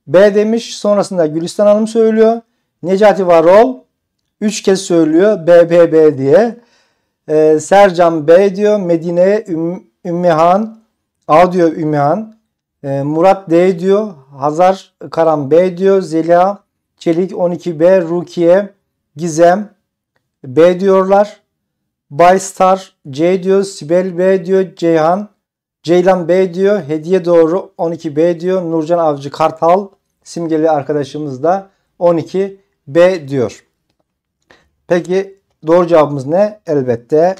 B demiş. Sonrasında Gülistan Hanım söylüyor. Necati Varol Üç kez söylüyor BBB diye. Ee, Sercan B diyor Medine Üm, Ümmihan A diyor Ümmihan. Ee, Murat D diyor. Hazar Karan B diyor. Zeliha Çelik 12B Rukiye Gizem B diyorlar. Baystar C diyor. Sibel B diyor. Ceyhan Ceylan B diyor. Hediye doğru 12B diyor. Nurcan Avcı Kartal simgeli arkadaşımız da 12B diyor. Peki doğru cevabımız ne? Elbette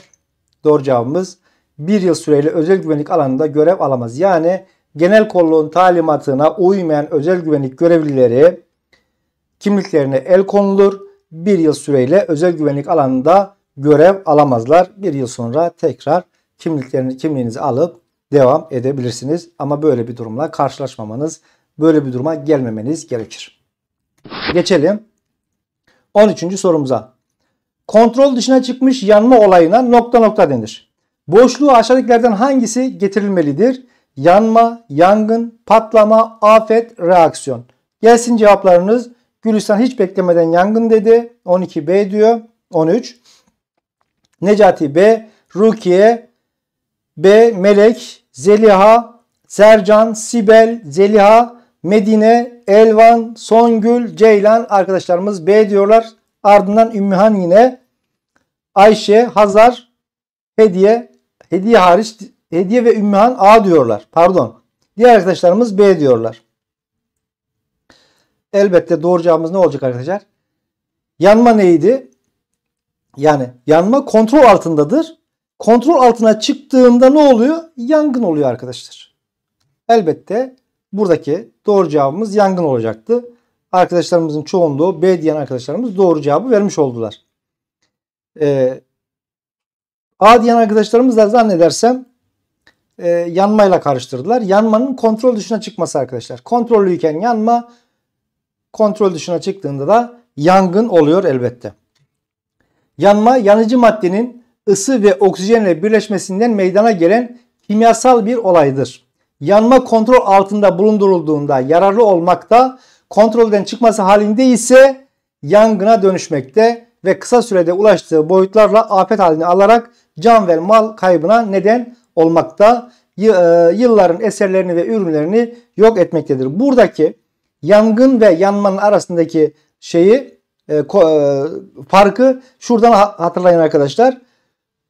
doğru cevabımız bir yıl süreyle özel güvenlik alanında görev alamaz. Yani genel kolluğun talimatına uymayan özel güvenlik görevlileri kimliklerine el konulur. Bir yıl süreyle özel güvenlik alanında görev alamazlar. Bir yıl sonra tekrar kimliklerini, kimliğinizi alıp devam edebilirsiniz. Ama böyle bir durumla karşılaşmamanız, böyle bir duruma gelmemeniz gerekir. Geçelim 13. sorumuza kontrol dışına çıkmış yanma olayına nokta nokta denir. Boşluğu aşağıdakilerden hangisi getirilmelidir? Yanma, yangın, patlama, afet, reaksiyon. Gelsin cevaplarınız. Gülistan hiç beklemeden yangın dedi. 12B diyor. 13. Necati B. Rukiye B. Melek Zeliha Sercan Sibel Zeliha Medine Elvan Songül Ceylan arkadaşlarımız B diyorlar. Ardından Ümmühan yine Ayşe, Hazar, Hediye, Hediye hariç Hediye ve Ümmühan A diyorlar. Pardon. Diğer arkadaşlarımız B diyorlar. Elbette doğru cevabımız ne olacak arkadaşlar? Yanma neydi? Yani yanma kontrol altındadır. Kontrol altına çıktığında ne oluyor? Yangın oluyor arkadaşlar. Elbette buradaki doğru cevabımız yangın olacaktı arkadaşlarımızın çoğunluğu B diyen arkadaşlarımız doğru cevabı vermiş oldular. Ee, A diyen arkadaşlarımız da zannedersem e, yanmayla karıştırdılar. Yanmanın kontrol dışına çıkması arkadaşlar. Kontrollüyken yanma, kontrol dışına çıktığında da yangın oluyor elbette. Yanma yanıcı maddenin ısı ve oksijenle birleşmesinden meydana gelen kimyasal bir olaydır. Yanma kontrol altında bulundurulduğunda yararlı olmakta kontrolden çıkması halinde ise yangına dönüşmekte ve kısa sürede ulaştığı boyutlarla afet halini alarak can ve mal kaybına neden olmakta. E, yılların eserlerini ve ürünlerini yok etmektedir. Buradaki yangın ve yanmanın arasındaki şeyi e, e farkı şuradan hatırlayın arkadaşlar.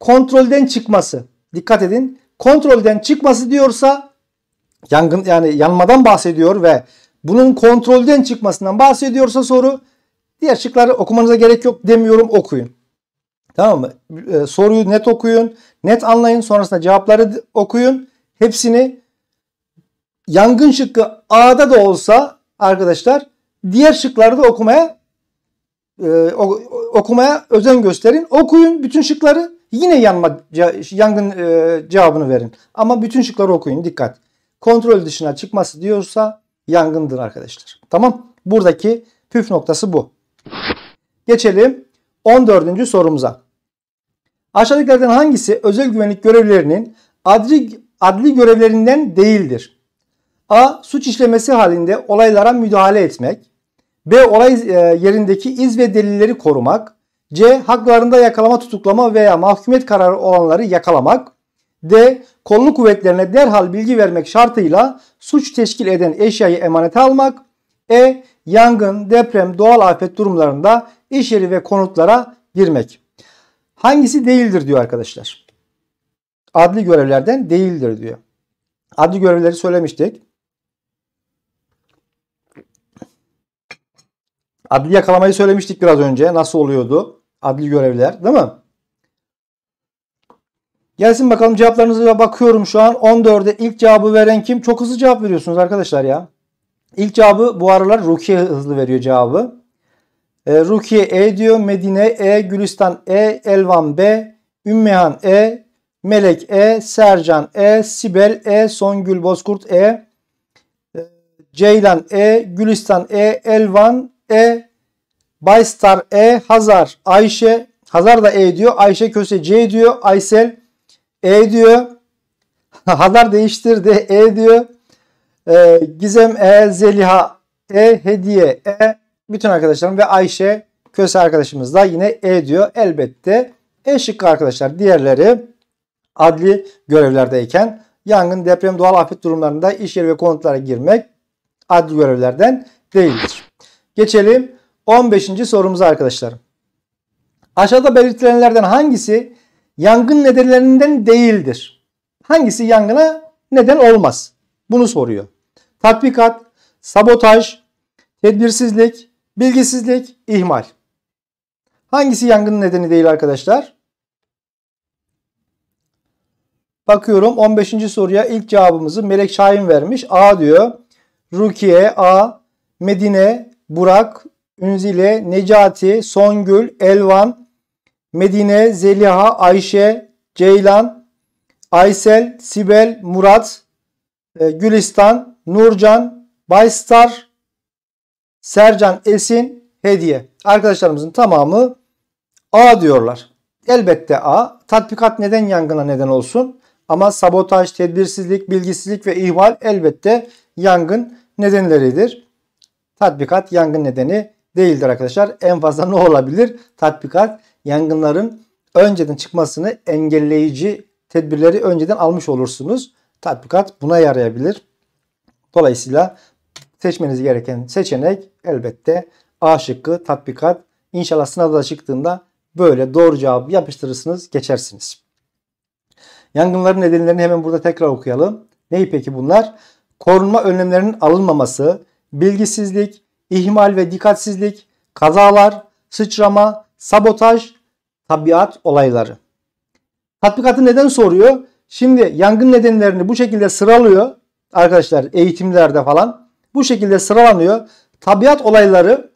Kontrolden çıkması. Dikkat edin. Kontrolden çıkması diyorsa yangın yani yanmadan bahsediyor ve bunun kontrolden çıkmasından bahsediyorsa soru diğer şıkları okumanıza gerek yok demiyorum okuyun. Tamam mı? E, soruyu net okuyun. Net anlayın. Sonrasında cevapları okuyun. Hepsini yangın şıkkı A'da da olsa arkadaşlar diğer şıkları da okumaya e, okumaya özen gösterin. Okuyun bütün şıkları. Yine yanma yangın e, cevabını verin. Ama bütün şıkları okuyun. Dikkat. Kontrol dışına çıkması diyorsa yangındır arkadaşlar. Tamam. Buradaki püf noktası bu. Geçelim 14. sorumuza. Aşağıdakilerden hangisi özel güvenlik görevlerinin adli, adli görevlerinden değildir? A. Suç işlemesi halinde olaylara müdahale etmek. B. Olay e, yerindeki iz ve delilleri korumak. C. Haklarında yakalama, tutuklama veya mahkumiyet kararı olanları yakalamak. D. Kolluk kuvvetlerine derhal bilgi vermek şartıyla suç teşkil eden eşyayı emanete almak. E. Yangın, deprem, doğal afet durumlarında iş yeri ve konutlara girmek. Hangisi değildir diyor arkadaşlar. Adli görevlerden değildir diyor. Adli görevleri söylemiştik. Adli yakalamayı söylemiştik biraz önce. Nasıl oluyordu? Adli görevler değil mi? Gelsin bakalım cevaplarınıza bakıyorum şu an. 14'e ilk cevabı veren kim? Çok hızlı cevap veriyorsunuz arkadaşlar ya. İlk cevabı bu aralar Rukiye hızlı veriyor cevabı. E, Rukiye E diyor. Medine E, Gülistan E, Elvan B, Ümmehan E, Melek E, Sercan E, Sibel E, Songül Bozkurt e, e, Ceylan E, Gülistan E, Elvan E, Baystar E, Hazar, Ayşe, Hazar da E diyor. Ayşe Köse C diyor. Aysel e diyor. halar değiştirdi. E diyor. E, Gizem E, Zeliha E, Hediye E. Bütün arkadaşlarım ve Ayşe Köse arkadaşımız da yine E diyor. Elbette E şıkkı arkadaşlar. Diğerleri adli görevlerdeyken yangın, deprem, doğal afet durumlarında iş yeri ve konutlara girmek adli görevlerden değildir. Geçelim 15. sorumuza arkadaşlar. Aşağıda belirtilenlerden hangisi yangın nedenlerinden değildir. Hangisi yangına neden olmaz? Bunu soruyor. Tatbikat, sabotaj, tedbirsizlik, bilgisizlik, ihmal. Hangisi yangının nedeni değil arkadaşlar? Bakıyorum 15. soruya ilk cevabımızı Melek Şahin vermiş. A diyor. Rukiye, A, Medine, Burak, Ünzile, Necati, Songül, Elvan, Medine, Zeliha, Ayşe, Ceylan, Aysel, Sibel, Murat, e, Gülistan, Nurcan, Baystar, Sercan, Esin, Hediye. Arkadaşlarımızın tamamı A diyorlar. Elbette A. Tatbikat neden yangına neden olsun? Ama sabotaj, tedbirsizlik, bilgisizlik ve ihmal elbette yangın nedenleridir. Tatbikat yangın nedeni değildir arkadaşlar. En fazla ne olabilir? Tatbikat yangınların önceden çıkmasını engelleyici tedbirleri önceden almış olursunuz. Tatbikat buna yarayabilir. Dolayısıyla seçmeniz gereken seçenek elbette A şıkkı tatbikat. İnşallah sınavda çıktığında böyle doğru cevabı yapıştırırsınız geçersiniz. Yangınların nedenlerini hemen burada tekrar okuyalım. Neyi peki bunlar? Korunma önlemlerinin alınmaması, bilgisizlik, ihmal ve dikkatsizlik, kazalar, sıçrama, sabotaj, tabiat olayları. Tatbikatı neden soruyor? Şimdi yangın nedenlerini bu şekilde sıralıyor arkadaşlar eğitimlerde falan. Bu şekilde sıralanıyor. Tabiat olayları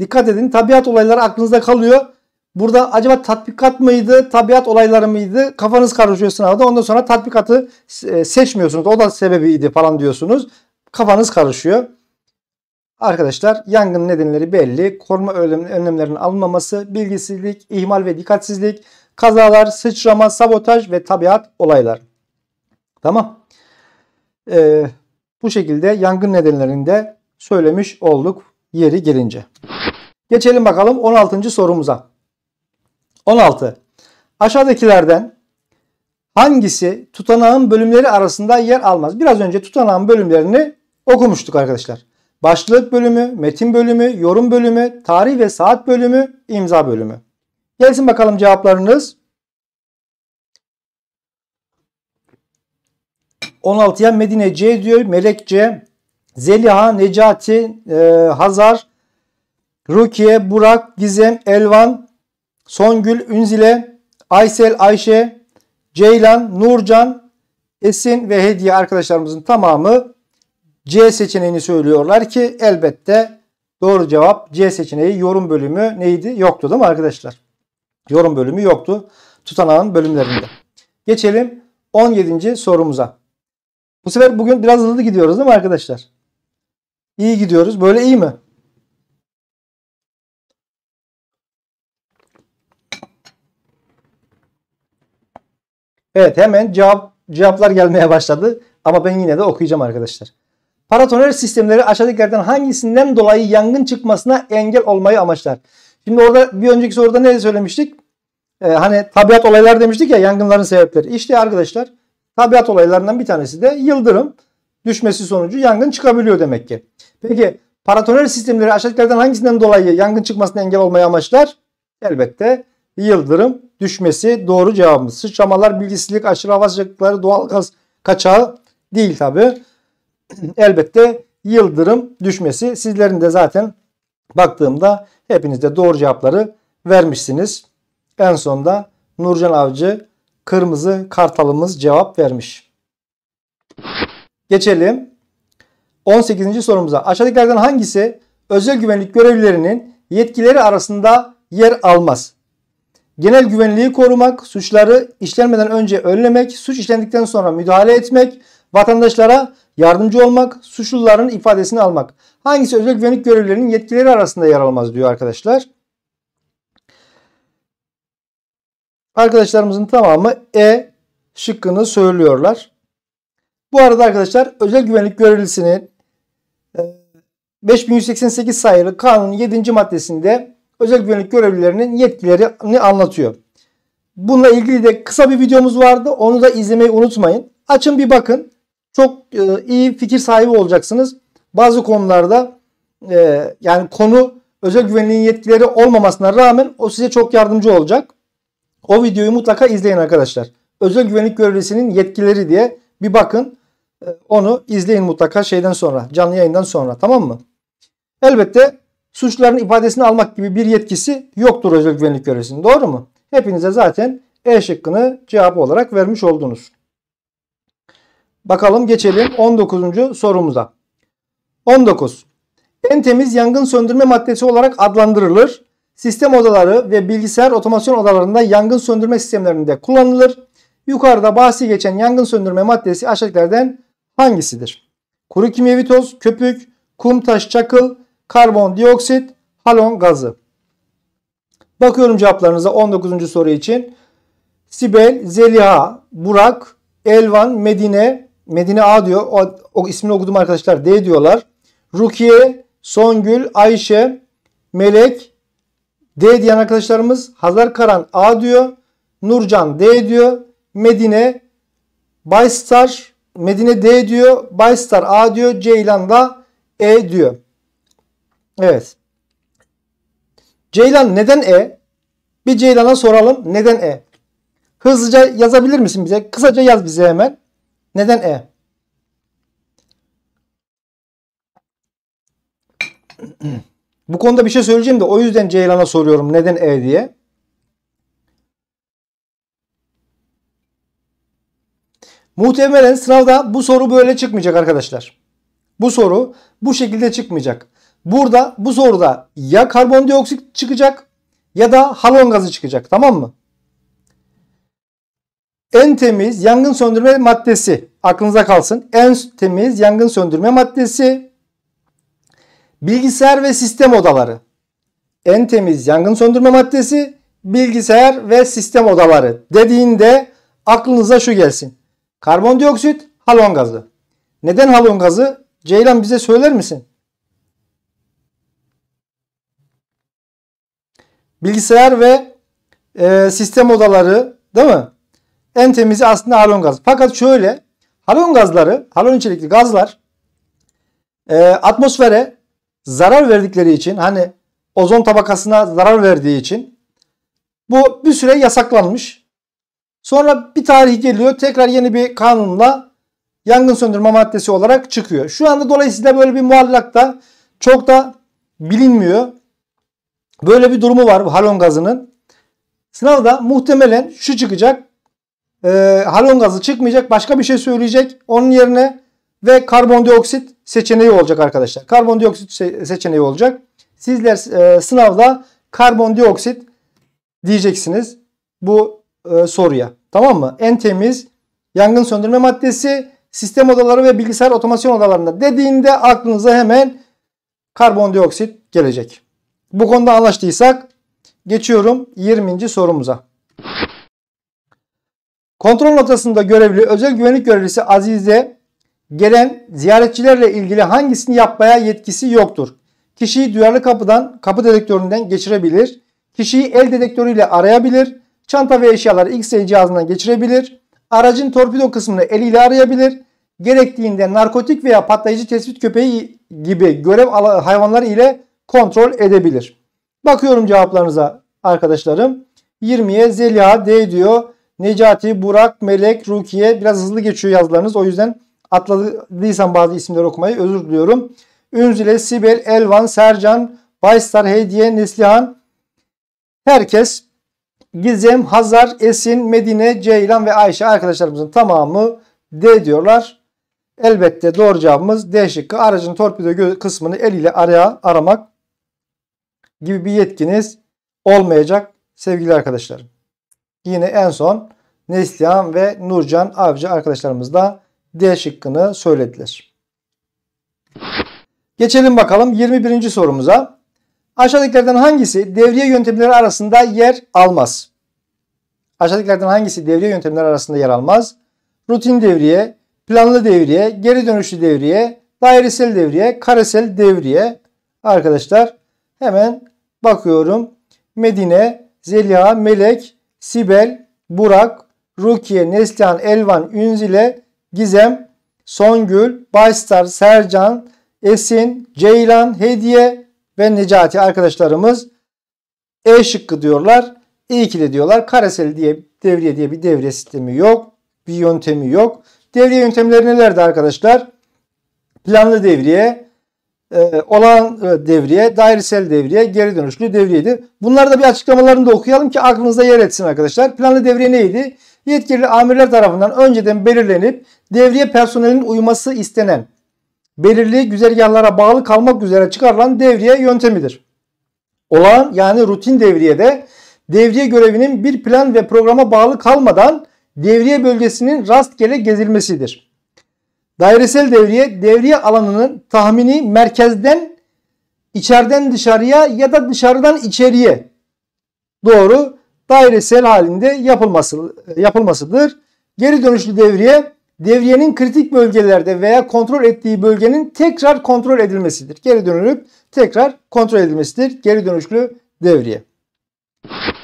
dikkat edin tabiat olayları aklınızda kalıyor. Burada acaba tatbikat mıydı, tabiat olayları mıydı? Kafanız karışıyor sınavda. Ondan sonra tatbikatı e, seçmiyorsunuz. O da sebebiydi falan diyorsunuz. Kafanız karışıyor. Arkadaşlar yangın nedenleri belli. Koruma önlemlerinin alınmaması, bilgisizlik, ihmal ve dikkatsizlik, kazalar, sıçrama, sabotaj ve tabiat olaylar. Tamam. Ee, bu şekilde yangın nedenlerini de söylemiş olduk yeri gelince. Geçelim bakalım 16. sorumuza. 16. Aşağıdakilerden hangisi tutanağın bölümleri arasında yer almaz? Biraz önce tutanağın bölümlerini okumuştuk arkadaşlar. Başlık bölümü, metin bölümü, yorum bölümü, tarih ve saat bölümü, imza bölümü. Gelsin bakalım cevaplarınız. 16'ya Medine C diyor, Melek C, Zeliha, Necati, e, Hazar, Rukiye, Burak, Gizem, Elvan, Songül, Ünzile, Aysel, Ayşe, Ceylan, Nurcan, Esin ve Hediye arkadaşlarımızın tamamı C seçeneğini söylüyorlar ki elbette doğru cevap C seçeneği yorum bölümü neydi? Yoktu değil mi arkadaşlar? Yorum bölümü yoktu tutanağın bölümlerinde. Geçelim 17. sorumuza. Bu sefer bugün biraz hızlı gidiyoruz değil mi arkadaşlar? İyi gidiyoruz. Böyle iyi mi? Evet hemen cevap cevaplar gelmeye başladı. Ama ben yine de okuyacağım arkadaşlar. Paratoner sistemleri aşağıdakilerden hangisinden dolayı yangın çıkmasına engel olmayı amaçlar? Şimdi orada bir önceki soruda ne söylemiştik? Ee, hani tabiat olayları demiştik ya yangınların sebepleri. İşte arkadaşlar tabiat olaylarından bir tanesi de yıldırım düşmesi sonucu yangın çıkabiliyor demek ki. Peki paratoner sistemleri aşağıdakilerden hangisinden dolayı yangın çıkmasına engel olmayı amaçlar? Elbette yıldırım düşmesi doğru cevabımız. Sıçramalar, bilgisizlik, aşırı hava sıcaklıkları, doğal gaz kaçağı değil tabi elbette yıldırım düşmesi. Sizlerin de zaten baktığımda hepiniz de doğru cevapları vermişsiniz. En sonda Nurcan Avcı kırmızı kartalımız cevap vermiş. Geçelim 18. sorumuza. Aşağıdakilerden hangisi özel güvenlik görevlilerinin yetkileri arasında yer almaz? Genel güvenliği korumak, suçları işlenmeden önce önlemek, suç işlendikten sonra müdahale etmek, vatandaşlara Yardımcı olmak, suçluların ifadesini almak. Hangisi özel güvenlik görevlilerinin yetkileri arasında yer almaz diyor arkadaşlar. Arkadaşlarımızın tamamı E şıkkını söylüyorlar. Bu arada arkadaşlar özel güvenlik görevlisinin e, 5188 sayılı kanunun 7. maddesinde özel güvenlik görevlilerinin yetkilerini anlatıyor. Bununla ilgili de kısa bir videomuz vardı. Onu da izlemeyi unutmayın. Açın bir bakın çok e, iyi fikir sahibi olacaksınız. Bazı konularda e, yani konu özel güvenliğin yetkileri olmamasına rağmen o size çok yardımcı olacak. O videoyu mutlaka izleyin arkadaşlar. Özel güvenlik görevlisinin yetkileri diye bir bakın. E, onu izleyin mutlaka şeyden sonra, canlı yayından sonra tamam mı? Elbette suçların ifadesini almak gibi bir yetkisi yoktur özel güvenlik görevlisinin doğru mu? Hepinize zaten E şıkkını cevabı olarak vermiş oldunuz. Bakalım geçelim 19. sorumuza. 19. En temiz yangın söndürme maddesi olarak adlandırılır. Sistem odaları ve bilgisayar otomasyon odalarında yangın söndürme sistemlerinde kullanılır. Yukarıda bahsi geçen yangın söndürme maddesi aşağıdakilerden hangisidir? Kuru kimyevi toz, köpük, kum taş çakıl, karbondioksit, halon gazı. Bakıyorum cevaplarınıza 19. soru için. Sibel, Zeliha, Burak, Elvan, Medine, Medine A diyor. O, o ismini okudum arkadaşlar. D diyorlar. Rukiye, Songül, Ayşe, Melek D diyen arkadaşlarımız Hazar Karan A diyor. Nurcan D diyor. Medine Baystar Medine D diyor. Baystar A diyor. Ceylan da E diyor. Evet. Ceylan neden E? Bir Ceylan'a soralım. Neden E? Hızlıca yazabilir misin bize? Kısaca yaz bize hemen. Neden E? Bu konuda bir şey söyleyeceğim de o yüzden Ceylan'a soruyorum neden E diye. Muhtemelen sınavda bu soru böyle çıkmayacak arkadaşlar. Bu soru bu şekilde çıkmayacak. Burada bu soruda ya karbondioksit çıkacak ya da halon gazı çıkacak tamam mı? En temiz yangın söndürme maddesi. Aklınıza kalsın. En temiz yangın söndürme maddesi. Bilgisayar ve sistem odaları. En temiz yangın söndürme maddesi. Bilgisayar ve sistem odaları dediğinde aklınıza şu gelsin. Karbondioksit, halon gazı. Neden halon gazı? Ceylan bize söyler misin? Bilgisayar ve e, sistem odaları değil mi? En temizi aslında halon gazı. Fakat şöyle halon gazları, halon içerikli gazlar e, atmosfere zarar verdikleri için hani ozon tabakasına zarar verdiği için bu bir süre yasaklanmış. Sonra bir tarih geliyor tekrar yeni bir kanunla yangın söndürme maddesi olarak çıkıyor. Şu anda dolayısıyla böyle bir muallakta çok da bilinmiyor. Böyle bir durumu var bu halon gazının. Sınavda muhtemelen şu çıkacak e, halon gazı çıkmayacak. Başka bir şey söyleyecek. Onun yerine ve karbondioksit seçeneği olacak arkadaşlar. Karbondioksit seçeneği olacak. Sizler e, sınavda karbondioksit diyeceksiniz. Bu e, soruya. Tamam mı? En temiz yangın söndürme maddesi sistem odaları ve bilgisayar otomasyon odalarında dediğinde aklınıza hemen karbondioksit gelecek. Bu konuda anlaştıysak geçiyorum 20. sorumuza. Kontrol notasında görevli özel güvenlik görevlisi Aziz'e gelen ziyaretçilerle ilgili hangisini yapmaya yetkisi yoktur. Kişiyi duyarlı kapıdan, kapı dedektöründen geçirebilir. Kişiyi el dedektörüyle arayabilir. Çanta ve eşyaları X-ray cihazından geçirebilir. Aracın torpido kısmını eliyle arayabilir. Gerektiğinde narkotik veya patlayıcı tespit köpeği gibi görev hayvanları ile kontrol edebilir. Bakıyorum cevaplarınıza arkadaşlarım. 20'ye Zeliha D diyor. Necati, Burak, Melek, Rukiye biraz hızlı geçiyor yazılarınız. O yüzden atladıysam bazı isimleri okumayı özür diliyorum. Ünzile, Sibel, Elvan, Sercan, Baystar, Hediye, Neslihan, herkes, Gizem, Hazar, Esin, Medine, Ceylan ve Ayşe arkadaşlarımızın tamamı D diyorlar. Elbette doğru cevabımız D şıkkı. Aracın torpido kısmını el ile araya aramak gibi bir yetkiniz olmayacak sevgili arkadaşlarım. Yine en son Neslihan ve Nurcan Avcı arkadaşlarımız da D şıkkını söylediler. Geçelim bakalım 21. sorumuza. Aşağıdakilerden hangisi devriye yöntemleri arasında yer almaz? Aşağıdakilerden hangisi devriye yöntemleri arasında yer almaz? Rutin devriye, planlı devriye, geri dönüşlü devriye, dairesel devriye, karesel devriye. Arkadaşlar hemen bakıyorum. Medine, Zeliha, Melek, Sibel, Burak, Rukiye, Neslihan, Elvan, Ünzile, Gizem, Songül, Baystar, Sercan, Esin, Ceylan, Hediye ve Necati arkadaşlarımız E şıkkı diyorlar. de diyorlar. Karesel diye devriye diye bir devre sistemi yok. Bir yöntemi yok. Devriye yöntemleri nelerdi arkadaşlar? Planlı devriye, e, olağan e, devriye, dairesel devriye, geri dönüşlü devriyeydi. Bunları da bir açıklamalarını da okuyalım ki aklınızda yer etsin arkadaşlar. Planlı devriye neydi? Yetkili amirler tarafından önceden belirlenip devriye personelinin uyması istenen belirli güzergahlara bağlı kalmak üzere çıkarılan devriye yöntemidir. Olağan yani rutin devriyede devriye görevinin bir plan ve programa bağlı kalmadan devriye bölgesinin rastgele gezilmesidir. Dairesel devriye, devriye alanının tahmini merkezden içeriden dışarıya ya da dışarıdan içeriye doğru dairesel halinde yapılması yapılmasıdır. Geri dönüşlü devriye devriyenin kritik bölgelerde veya kontrol ettiği bölgenin tekrar kontrol edilmesidir. Geri dönülüp tekrar kontrol edilmesidir. Geri dönüşlü devriye.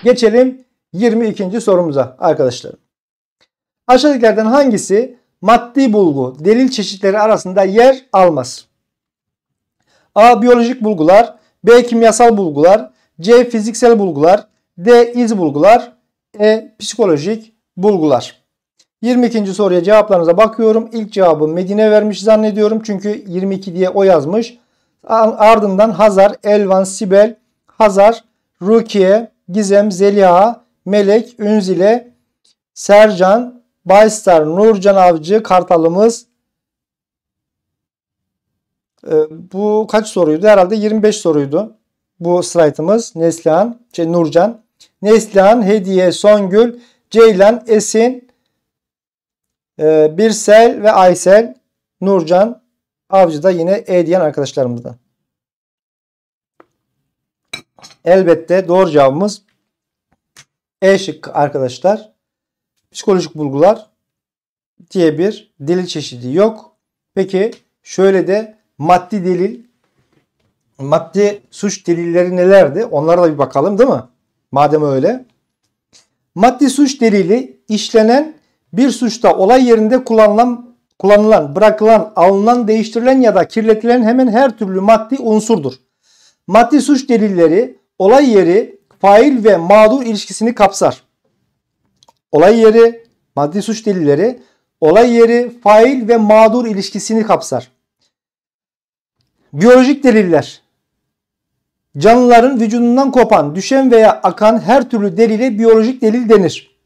Geçelim 22. sorumuza arkadaşlar. Aşağıdakilerden hangisi maddi bulgu delil çeşitleri arasında yer almaz. A. Biyolojik bulgular B. Kimyasal bulgular C. Fiziksel bulgular D. iz bulgular E. Psikolojik bulgular. 22. soruya cevaplarınıza bakıyorum. İlk cevabı Medine vermiş zannediyorum. Çünkü 22 diye o yazmış. Ardından Hazar, Elvan, Sibel, Hazar, Rukiye, Gizem, Zeliha, Melek, Ünzile, Sercan, Baystar Nurcan Avcı Kartalımız e, bu kaç soruydu? Herhalde 25 soruydu. Bu slaytımız Neslihan, şey Nurcan. Neslihan, Hediye, Songül, Ceylan, Esin, e, Birsel ve Aysel, Nurcan, Avcı da yine E diyen arkadaşlarımızdan. Elbette doğru cevabımız E şıkkı arkadaşlar psikolojik bulgular diye bir delil çeşidi yok. Peki şöyle de maddi delil, maddi suç delilleri nelerdi? Onlara da bir bakalım değil mi? Madem öyle. Maddi suç delili işlenen bir suçta olay yerinde kullanılan, kullanılan, bırakılan, alınan, değiştirilen ya da kirletilen hemen her türlü maddi unsurdur. Maddi suç delilleri olay yeri, fail ve mağdur ilişkisini kapsar. Olay yeri maddi suç delilleri olay yeri fail ve mağdur ilişkisini kapsar. Biyolojik deliller canlıların vücudundan kopan, düşen veya akan her türlü delile biyolojik delil denir.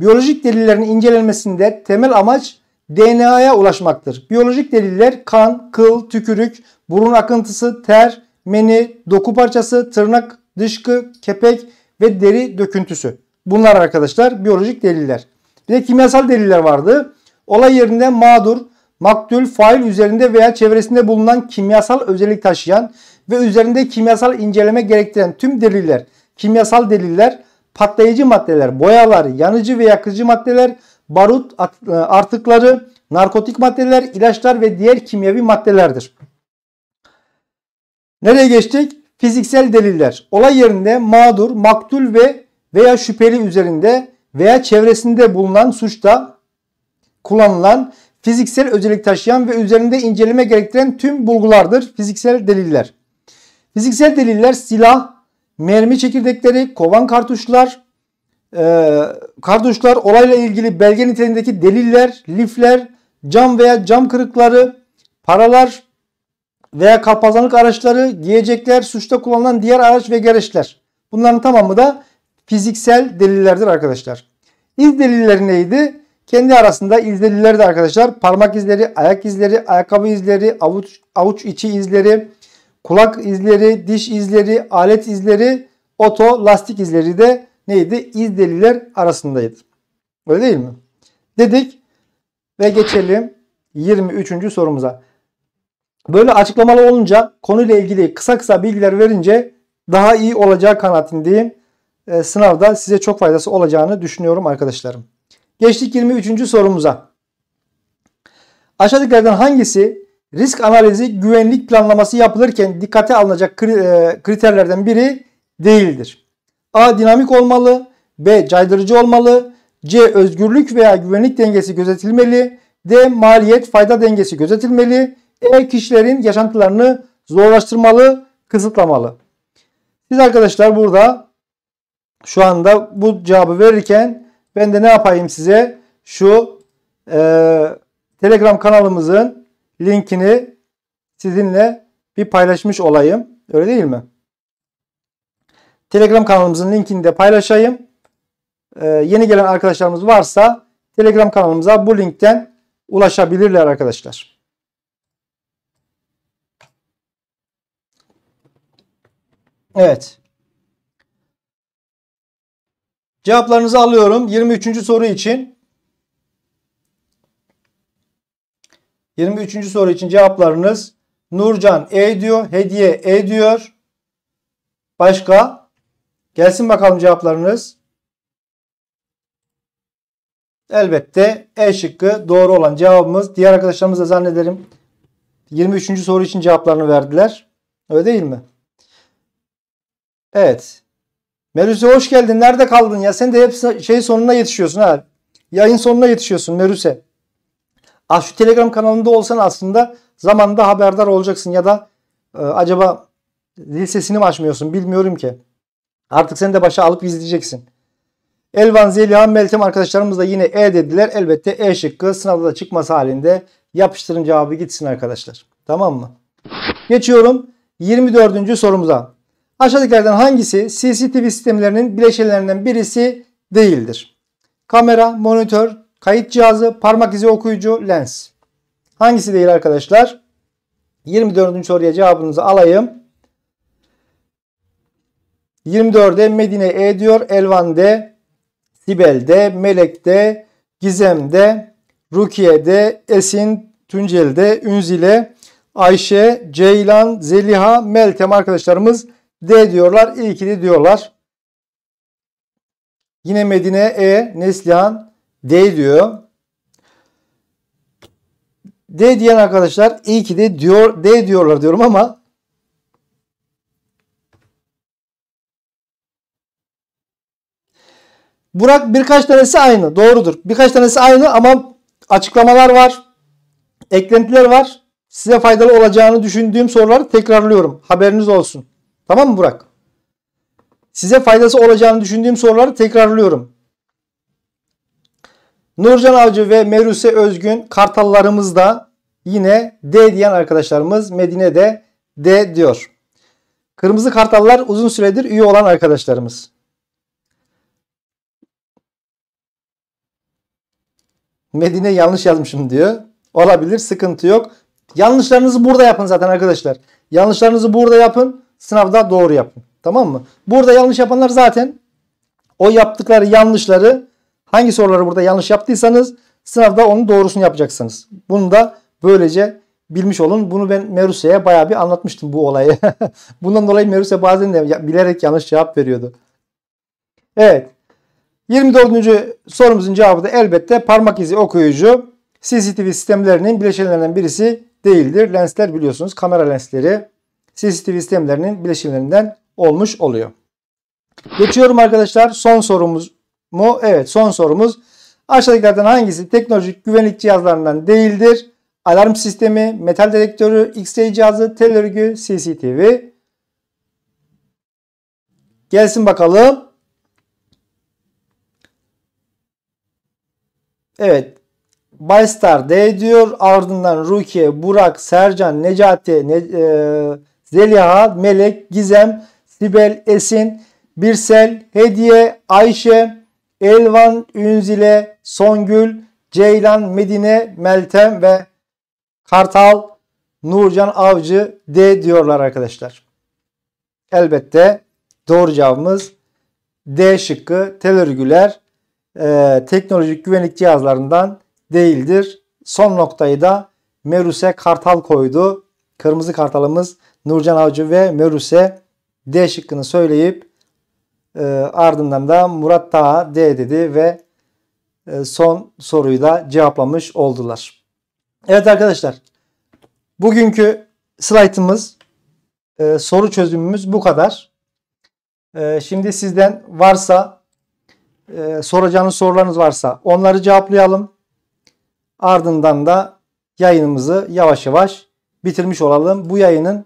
Biyolojik delillerin incelenmesinde temel amaç DNA'ya ulaşmaktır. Biyolojik deliller kan, kıl, tükürük, burun akıntısı, ter, meni, doku parçası, tırnak, dışkı, kepek ve deri döküntüsü. Bunlar arkadaşlar biyolojik deliller. Bir de kimyasal deliller vardı. Olay yerinde mağdur, maktul, fail üzerinde veya çevresinde bulunan kimyasal özellik taşıyan ve üzerinde kimyasal inceleme gerektiren tüm deliller, kimyasal deliller, patlayıcı maddeler, boyalar, yanıcı ve yakıcı maddeler, barut e, artıkları, narkotik maddeler, ilaçlar ve diğer kimyevi maddelerdir. Nereye geçtik? Fiziksel deliller. Olay yerinde mağdur, maktul ve veya şüpheli üzerinde veya çevresinde bulunan suçta kullanılan fiziksel özellik taşıyan ve üzerinde inceleme gerektiren tüm bulgulardır fiziksel deliller. Fiziksel deliller silah, mermi çekirdekleri, kovan kartuşlar, e, kartuşlar, olayla ilgili belge niteliğindeki deliller, lifler, cam veya cam kırıkları, paralar veya kalpazanlık araçları, giyecekler, suçta kullanılan diğer araç ve gereçler. Bunların tamamı da fiziksel delillerdir arkadaşlar. İz delilleri neydi? Kendi arasında iz delilleri de arkadaşlar parmak izleri, ayak izleri, ayakkabı izleri, avuç, avuç içi izleri, kulak izleri, diş izleri, alet izleri, oto, lastik izleri de neydi? İz deliller arasındaydı. Öyle değil mi? Dedik ve geçelim 23. sorumuza. Böyle açıklamalı olunca konuyla ilgili kısa kısa bilgiler verince daha iyi olacağı kanaatindeyim. E, sınavda size çok faydası olacağını düşünüyorum arkadaşlarım. Geçtik 23. sorumuza. Aşağıdakilerden hangisi risk analizi güvenlik planlaması yapılırken dikkate alınacak e, kriterlerden biri değildir? A. Dinamik olmalı. B. Caydırıcı olmalı. C. Özgürlük veya güvenlik dengesi gözetilmeli. D. Maliyet fayda dengesi gözetilmeli. E. Kişilerin yaşantılarını zorlaştırmalı, kısıtlamalı. Siz arkadaşlar burada şu anda bu cevabı verirken ben de ne yapayım size? Şu e, Telegram kanalımızın linkini sizinle bir paylaşmış olayım. Öyle değil mi? Telegram kanalımızın linkini de paylaşayım. Ee, yeni gelen arkadaşlarımız varsa Telegram kanalımıza bu linkten ulaşabilirler arkadaşlar. Evet. Cevaplarınızı alıyorum. 23. soru için. 23. soru için cevaplarınız Nurcan E diyor. Hediye E diyor. Başka? Gelsin bakalım cevaplarınız. Elbette E şıkkı doğru olan cevabımız. Diğer arkadaşlarımız da zannederim 23. soru için cevaplarını verdiler. Öyle değil mi? Evet. Merüse hoş geldin. Nerede kaldın ya? Sen de hep şey sonuna yetişiyorsun ha. Yayın sonuna yetişiyorsun Merüse. Ah şu Telegram kanalında olsan aslında zamanında haberdar olacaksın ya da e, acaba dil sesini mi açmıyorsun bilmiyorum ki. Artık sen de başa alıp izleyeceksin. Elvan, Zeliha, Meltem arkadaşlarımız da yine E dediler. Elbette E şıkkı sınavda da çıkması halinde yapıştırın cevabı gitsin arkadaşlar. Tamam mı? Geçiyorum 24. sorumuza. Aşağıdakilerden hangisi CCTV sistemlerinin bileşenlerinden birisi değildir? Kamera, monitör, kayıt cihazı, parmak izi okuyucu, lens. Hangisi değil arkadaşlar? 24. soruya cevabınızı alayım. 24'e Medine E diyor. Elvan D, Sibel D, Melek D, Gizem D, Rukiye D, Esin, Tuncel D, Ünzile, Ayşe, Ceylan, Zeliha, Meltem arkadaşlarımız D diyorlar. İlkili diyorlar. Yine Medine E, Neslihan D diyor. D diyen arkadaşlar iyi ki de diyor D diyorlar diyorum ama Burak birkaç tanesi aynı. Doğrudur. Birkaç tanesi aynı ama açıklamalar var. Eklentiler var. Size faydalı olacağını düşündüğüm soruları tekrarlıyorum. Haberiniz olsun. Tamam mı Burak? Size faydası olacağını düşündüğüm soruları tekrarlıyorum. Nurcan Avcı ve Meruse Özgün kartallarımız da yine D diyen arkadaşlarımız Medine'de D diyor. Kırmızı kartallar uzun süredir üye olan arkadaşlarımız. Medine yanlış yazmışım diyor. Olabilir sıkıntı yok. Yanlışlarınızı burada yapın zaten arkadaşlar. Yanlışlarınızı burada yapın. Sınavda doğru yapın. Tamam mı? Burada yanlış yapanlar zaten o yaptıkları yanlışları hangi soruları burada yanlış yaptıysanız sınavda onun doğrusunu yapacaksınız. Bunu da böylece bilmiş olun. Bunu ben Meruse'ye bayağı bir anlatmıştım bu olayı. Bundan dolayı Meruse bazen de bilerek yanlış cevap veriyordu. Evet. 24. sorumuzun cevabı da elbette parmak izi okuyucu CCTV sistemlerinin bileşenlerinden birisi değildir. Lensler biliyorsunuz kamera lensleri CCTV sistemlerinin bileşimlerinden olmuş oluyor. Geçiyorum arkadaşlar son sorumuz mu? Evet son sorumuz. Aşağıdakilerden hangisi teknolojik güvenlik cihazlarından değildir? Alarm sistemi, metal detektörü, X-ray cihazı, tel örgü, CCTV. Gelsin bakalım. Evet. Baystar D diyor. Ardından Rukiye, Burak, Sercan, Necati, ne, e, Zeliha, Melek, Gizem, Sibel, Esin, Birsel, Hediye, Ayşe, Elvan, Ünzile, Songül, Ceylan, Medine, Meltem ve Kartal, Nurcan Avcı D diyorlar arkadaşlar. Elbette doğru cevabımız D şıkkı tel örgüler e, teknolojik güvenlik cihazlarından değildir. Son noktayı da Meruse Kartal koydu. Kırmızı kartalımız Nurcan Avcı ve Meruse D şıkkını söyleyip e, ardından da Murat Taha D dedi ve e, son soruyu da cevaplamış oldular. Evet arkadaşlar bugünkü slaytımız e, soru çözümümüz bu kadar. E, şimdi sizden varsa e, soracağınız sorularınız varsa onları cevaplayalım. Ardından da yayınımızı yavaş yavaş bitirmiş olalım. Bu yayının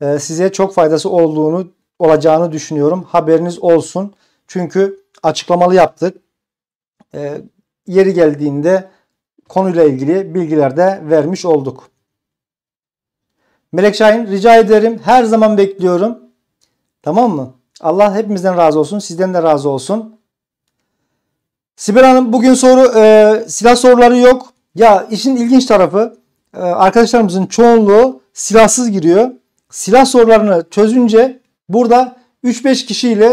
e, size çok faydası olduğunu olacağını düşünüyorum. Haberiniz olsun. Çünkü açıklamalı yaptık. E, yeri geldiğinde konuyla ilgili bilgiler de vermiş olduk. Melek Şahin rica ederim. Her zaman bekliyorum. Tamam mı? Allah hepimizden razı olsun. Sizden de razı olsun. Sibel Hanım bugün soru e, silah soruları yok. Ya işin ilginç tarafı e, arkadaşlarımızın çoğunluğu silahsız giriyor silah sorularını çözünce burada 3-5 kişiyle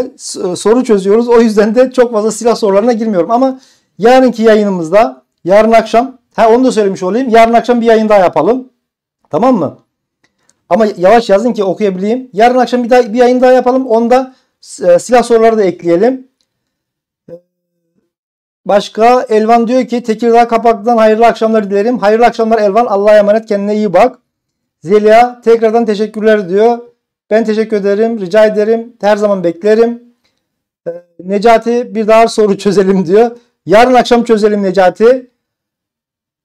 e, soru çözüyoruz. O yüzden de çok fazla silah sorularına girmiyorum. Ama yarınki yayınımızda yarın akşam ha onu da söylemiş olayım. Yarın akşam bir yayın daha yapalım. Tamam mı? Ama yavaş yazın ki okuyabileyim. Yarın akşam bir, daha, bir yayın daha yapalım. Onda e, silah soruları da ekleyelim. Başka Elvan diyor ki Tekirdağ Kapak'tan hayırlı akşamlar dilerim. Hayırlı akşamlar Elvan. Allah'a emanet kendine iyi bak. Zeliha tekrardan teşekkürler diyor. Ben teşekkür ederim, rica ederim, her zaman beklerim. Ee, Necati bir daha soru çözelim diyor. Yarın akşam çözelim Necati.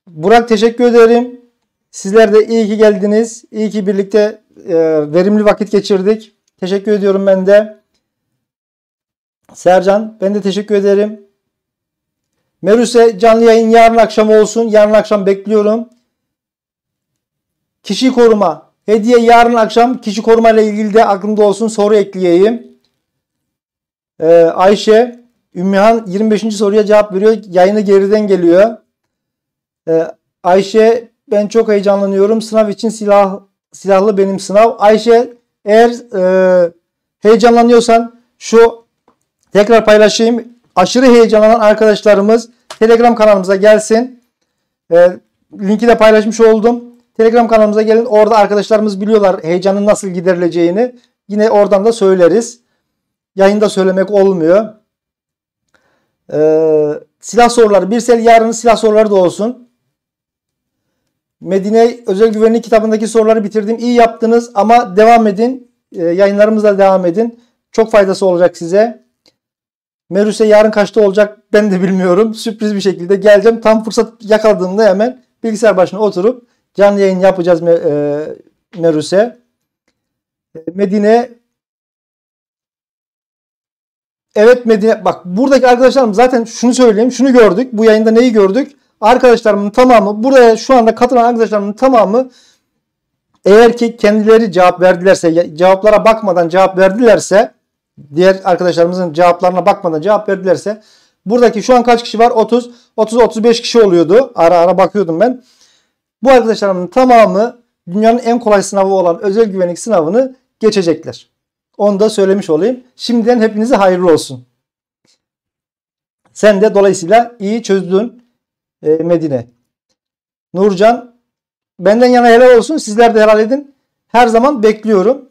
Burak teşekkür ederim. Sizler de iyi ki geldiniz. İyi ki birlikte e, verimli vakit geçirdik. Teşekkür ediyorum ben de. Sercan ben de teşekkür ederim. Merus'e canlı yayın yarın akşam olsun. Yarın akşam bekliyorum. Kişi koruma. Hediye yarın akşam kişi koruma ile ilgili de aklımda olsun soru ekleyeyim. Ee, Ayşe Ümmühan 25. soruya cevap veriyor. Yayını geriden geliyor. Ee, Ayşe ben çok heyecanlanıyorum. Sınav için silah silahlı benim sınav. Ayşe eğer e, heyecanlanıyorsan şu tekrar paylaşayım. Aşırı heyecanlanan arkadaşlarımız Telegram kanalımıza gelsin. E, linki de paylaşmış oldum. Telegram kanalımıza gelin. Orada arkadaşlarımız biliyorlar heyecanın nasıl giderileceğini. Yine oradan da söyleriz. Yayında söylemek olmuyor. Ee, silah soruları. Birsel yarın silah soruları da olsun. Medine Özel Güvenlik kitabındaki soruları bitirdim. İyi yaptınız ama devam edin. Ee, yayınlarımızla devam edin. Çok faydası olacak size. Merüse yarın kaçta olacak ben de bilmiyorum. Sürpriz bir şekilde geleceğim. Tam fırsat yakaladığımda hemen bilgisayar başına oturup Canlı yayın yapacağız e, Merus'e. E, Medine Evet Medine bak buradaki arkadaşlarım zaten şunu söyleyeyim. Şunu gördük. Bu yayında neyi gördük? Arkadaşlarımın tamamı buraya şu anda katılan arkadaşlarımın tamamı eğer ki kendileri cevap verdilerse cevaplara bakmadan cevap verdilerse diğer arkadaşlarımızın cevaplarına bakmadan cevap verdilerse buradaki şu an kaç kişi var? 30 30 35 kişi oluyordu. Ara ara bakıyordum ben. Bu arkadaşlarımın tamamı dünyanın en kolay sınavı olan özel güvenlik sınavını geçecekler. Onu da söylemiş olayım. Şimdiden hepinize hayırlı olsun. Sen de dolayısıyla iyi çözdün e, Medine. Nurcan benden yana helal olsun. Sizler de helal edin. Her zaman bekliyorum.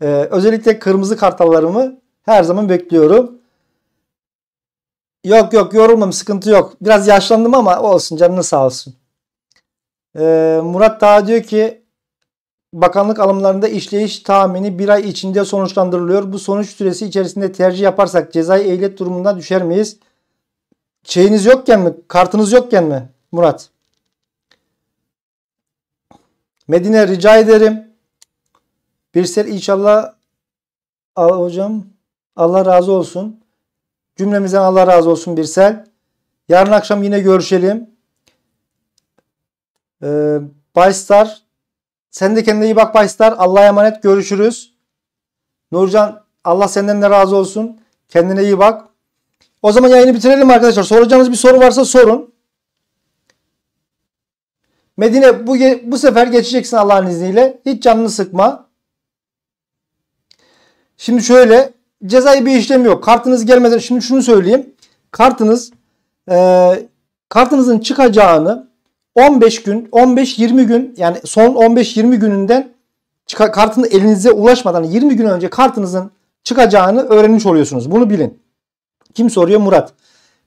E, özellikle kırmızı kartallarımı her zaman bekliyorum. Yok yok yorulmam sıkıntı yok. Biraz yaşlandım ama olsun canını sağ olsun. Ee, Murat daha diyor ki bakanlık alımlarında işleyiş tahmini bir ay içinde sonuçlandırılıyor. Bu sonuç süresi içerisinde tercih yaparsak cezai ehliyet durumundan düşer miyiz? Şeyiniz yokken mi? Kartınız yokken mi Murat? Medine rica ederim. Birsel inşallah al, hocam Allah razı olsun. Cümlemizden Allah razı olsun Birsel. Yarın akşam yine görüşelim. Ee, Baystar sen de kendine iyi bak Baystar. Allah'a emanet görüşürüz. Nurcan Allah senden de razı olsun. Kendine iyi bak. O zaman yayını bitirelim arkadaşlar. Soracağınız bir soru varsa sorun. Medine bu, bu sefer geçeceksin Allah'ın izniyle. Hiç canını sıkma. Şimdi şöyle cezai bir işlem yok. Kartınız gelmeden şimdi şunu söyleyeyim. Kartınız e, kartınızın çıkacağını 15 gün, 15-20 gün yani son 15-20 gününden kartın elinize ulaşmadan 20 gün önce kartınızın çıkacağını öğrenmiş oluyorsunuz. Bunu bilin. Kim soruyor? Murat.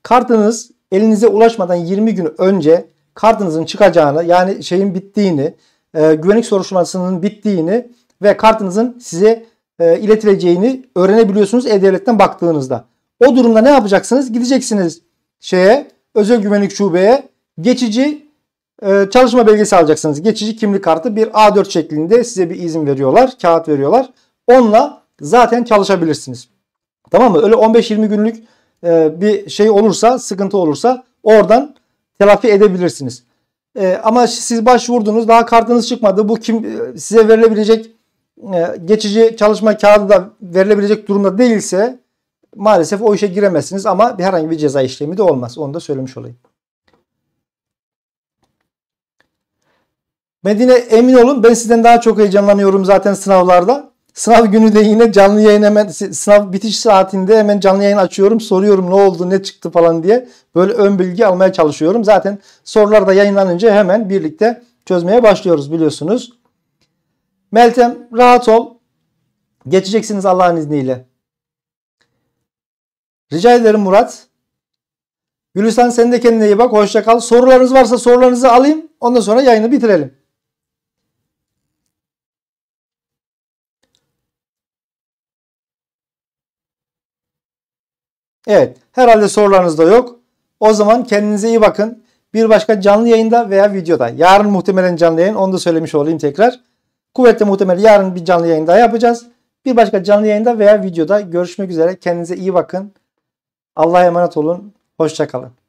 Kartınız elinize ulaşmadan 20 gün önce kartınızın çıkacağını yani şeyin bittiğini, e, güvenlik soruşturmasının bittiğini ve kartınızın size e, iletileceğini öğrenebiliyorsunuz e-devletten baktığınızda. O durumda ne yapacaksınız? Gideceksiniz şeye, özel güvenlik şubeye geçici ee, çalışma belgesi alacaksınız. Geçici kimlik kartı bir A4 şeklinde size bir izin veriyorlar. Kağıt veriyorlar. Onunla zaten çalışabilirsiniz. Tamam mı? Öyle 15-20 günlük e, bir şey olursa, sıkıntı olursa oradan telafi edebilirsiniz. E, ama siz başvurdunuz, daha kartınız çıkmadı. Bu kim e, size verilebilecek geçici çalışma kağıdı da verilebilecek durumda değilse maalesef o işe giremezsiniz ama herhangi bir ceza işlemi de olmaz. Onu da söylemiş olayım. Medine emin olun ben sizden daha çok heyecanlanıyorum zaten sınavlarda. Sınav günü de yine canlı yayın hemen sınav bitiş saatinde hemen canlı yayın açıyorum. Soruyorum ne oldu ne çıktı falan diye. Böyle ön bilgi almaya çalışıyorum. Zaten sorular da yayınlanınca hemen birlikte çözmeye başlıyoruz biliyorsunuz. Meltem rahat ol. Geçeceksiniz Allah'ın izniyle. Rica ederim Murat. Gülistan sen de kendine iyi bak. Hoşça kal. Sorularınız varsa sorularınızı alayım. Ondan sonra yayını bitirelim. Evet herhalde sorularınız da yok. O zaman kendinize iyi bakın. Bir başka canlı yayında veya videoda. Yarın muhtemelen canlı yayın onu da söylemiş olayım tekrar. Kuvvetle muhtemel yarın bir canlı yayın daha yapacağız. Bir başka canlı yayında veya videoda görüşmek üzere. Kendinize iyi bakın. Allah'a emanet olun. Hoşçakalın.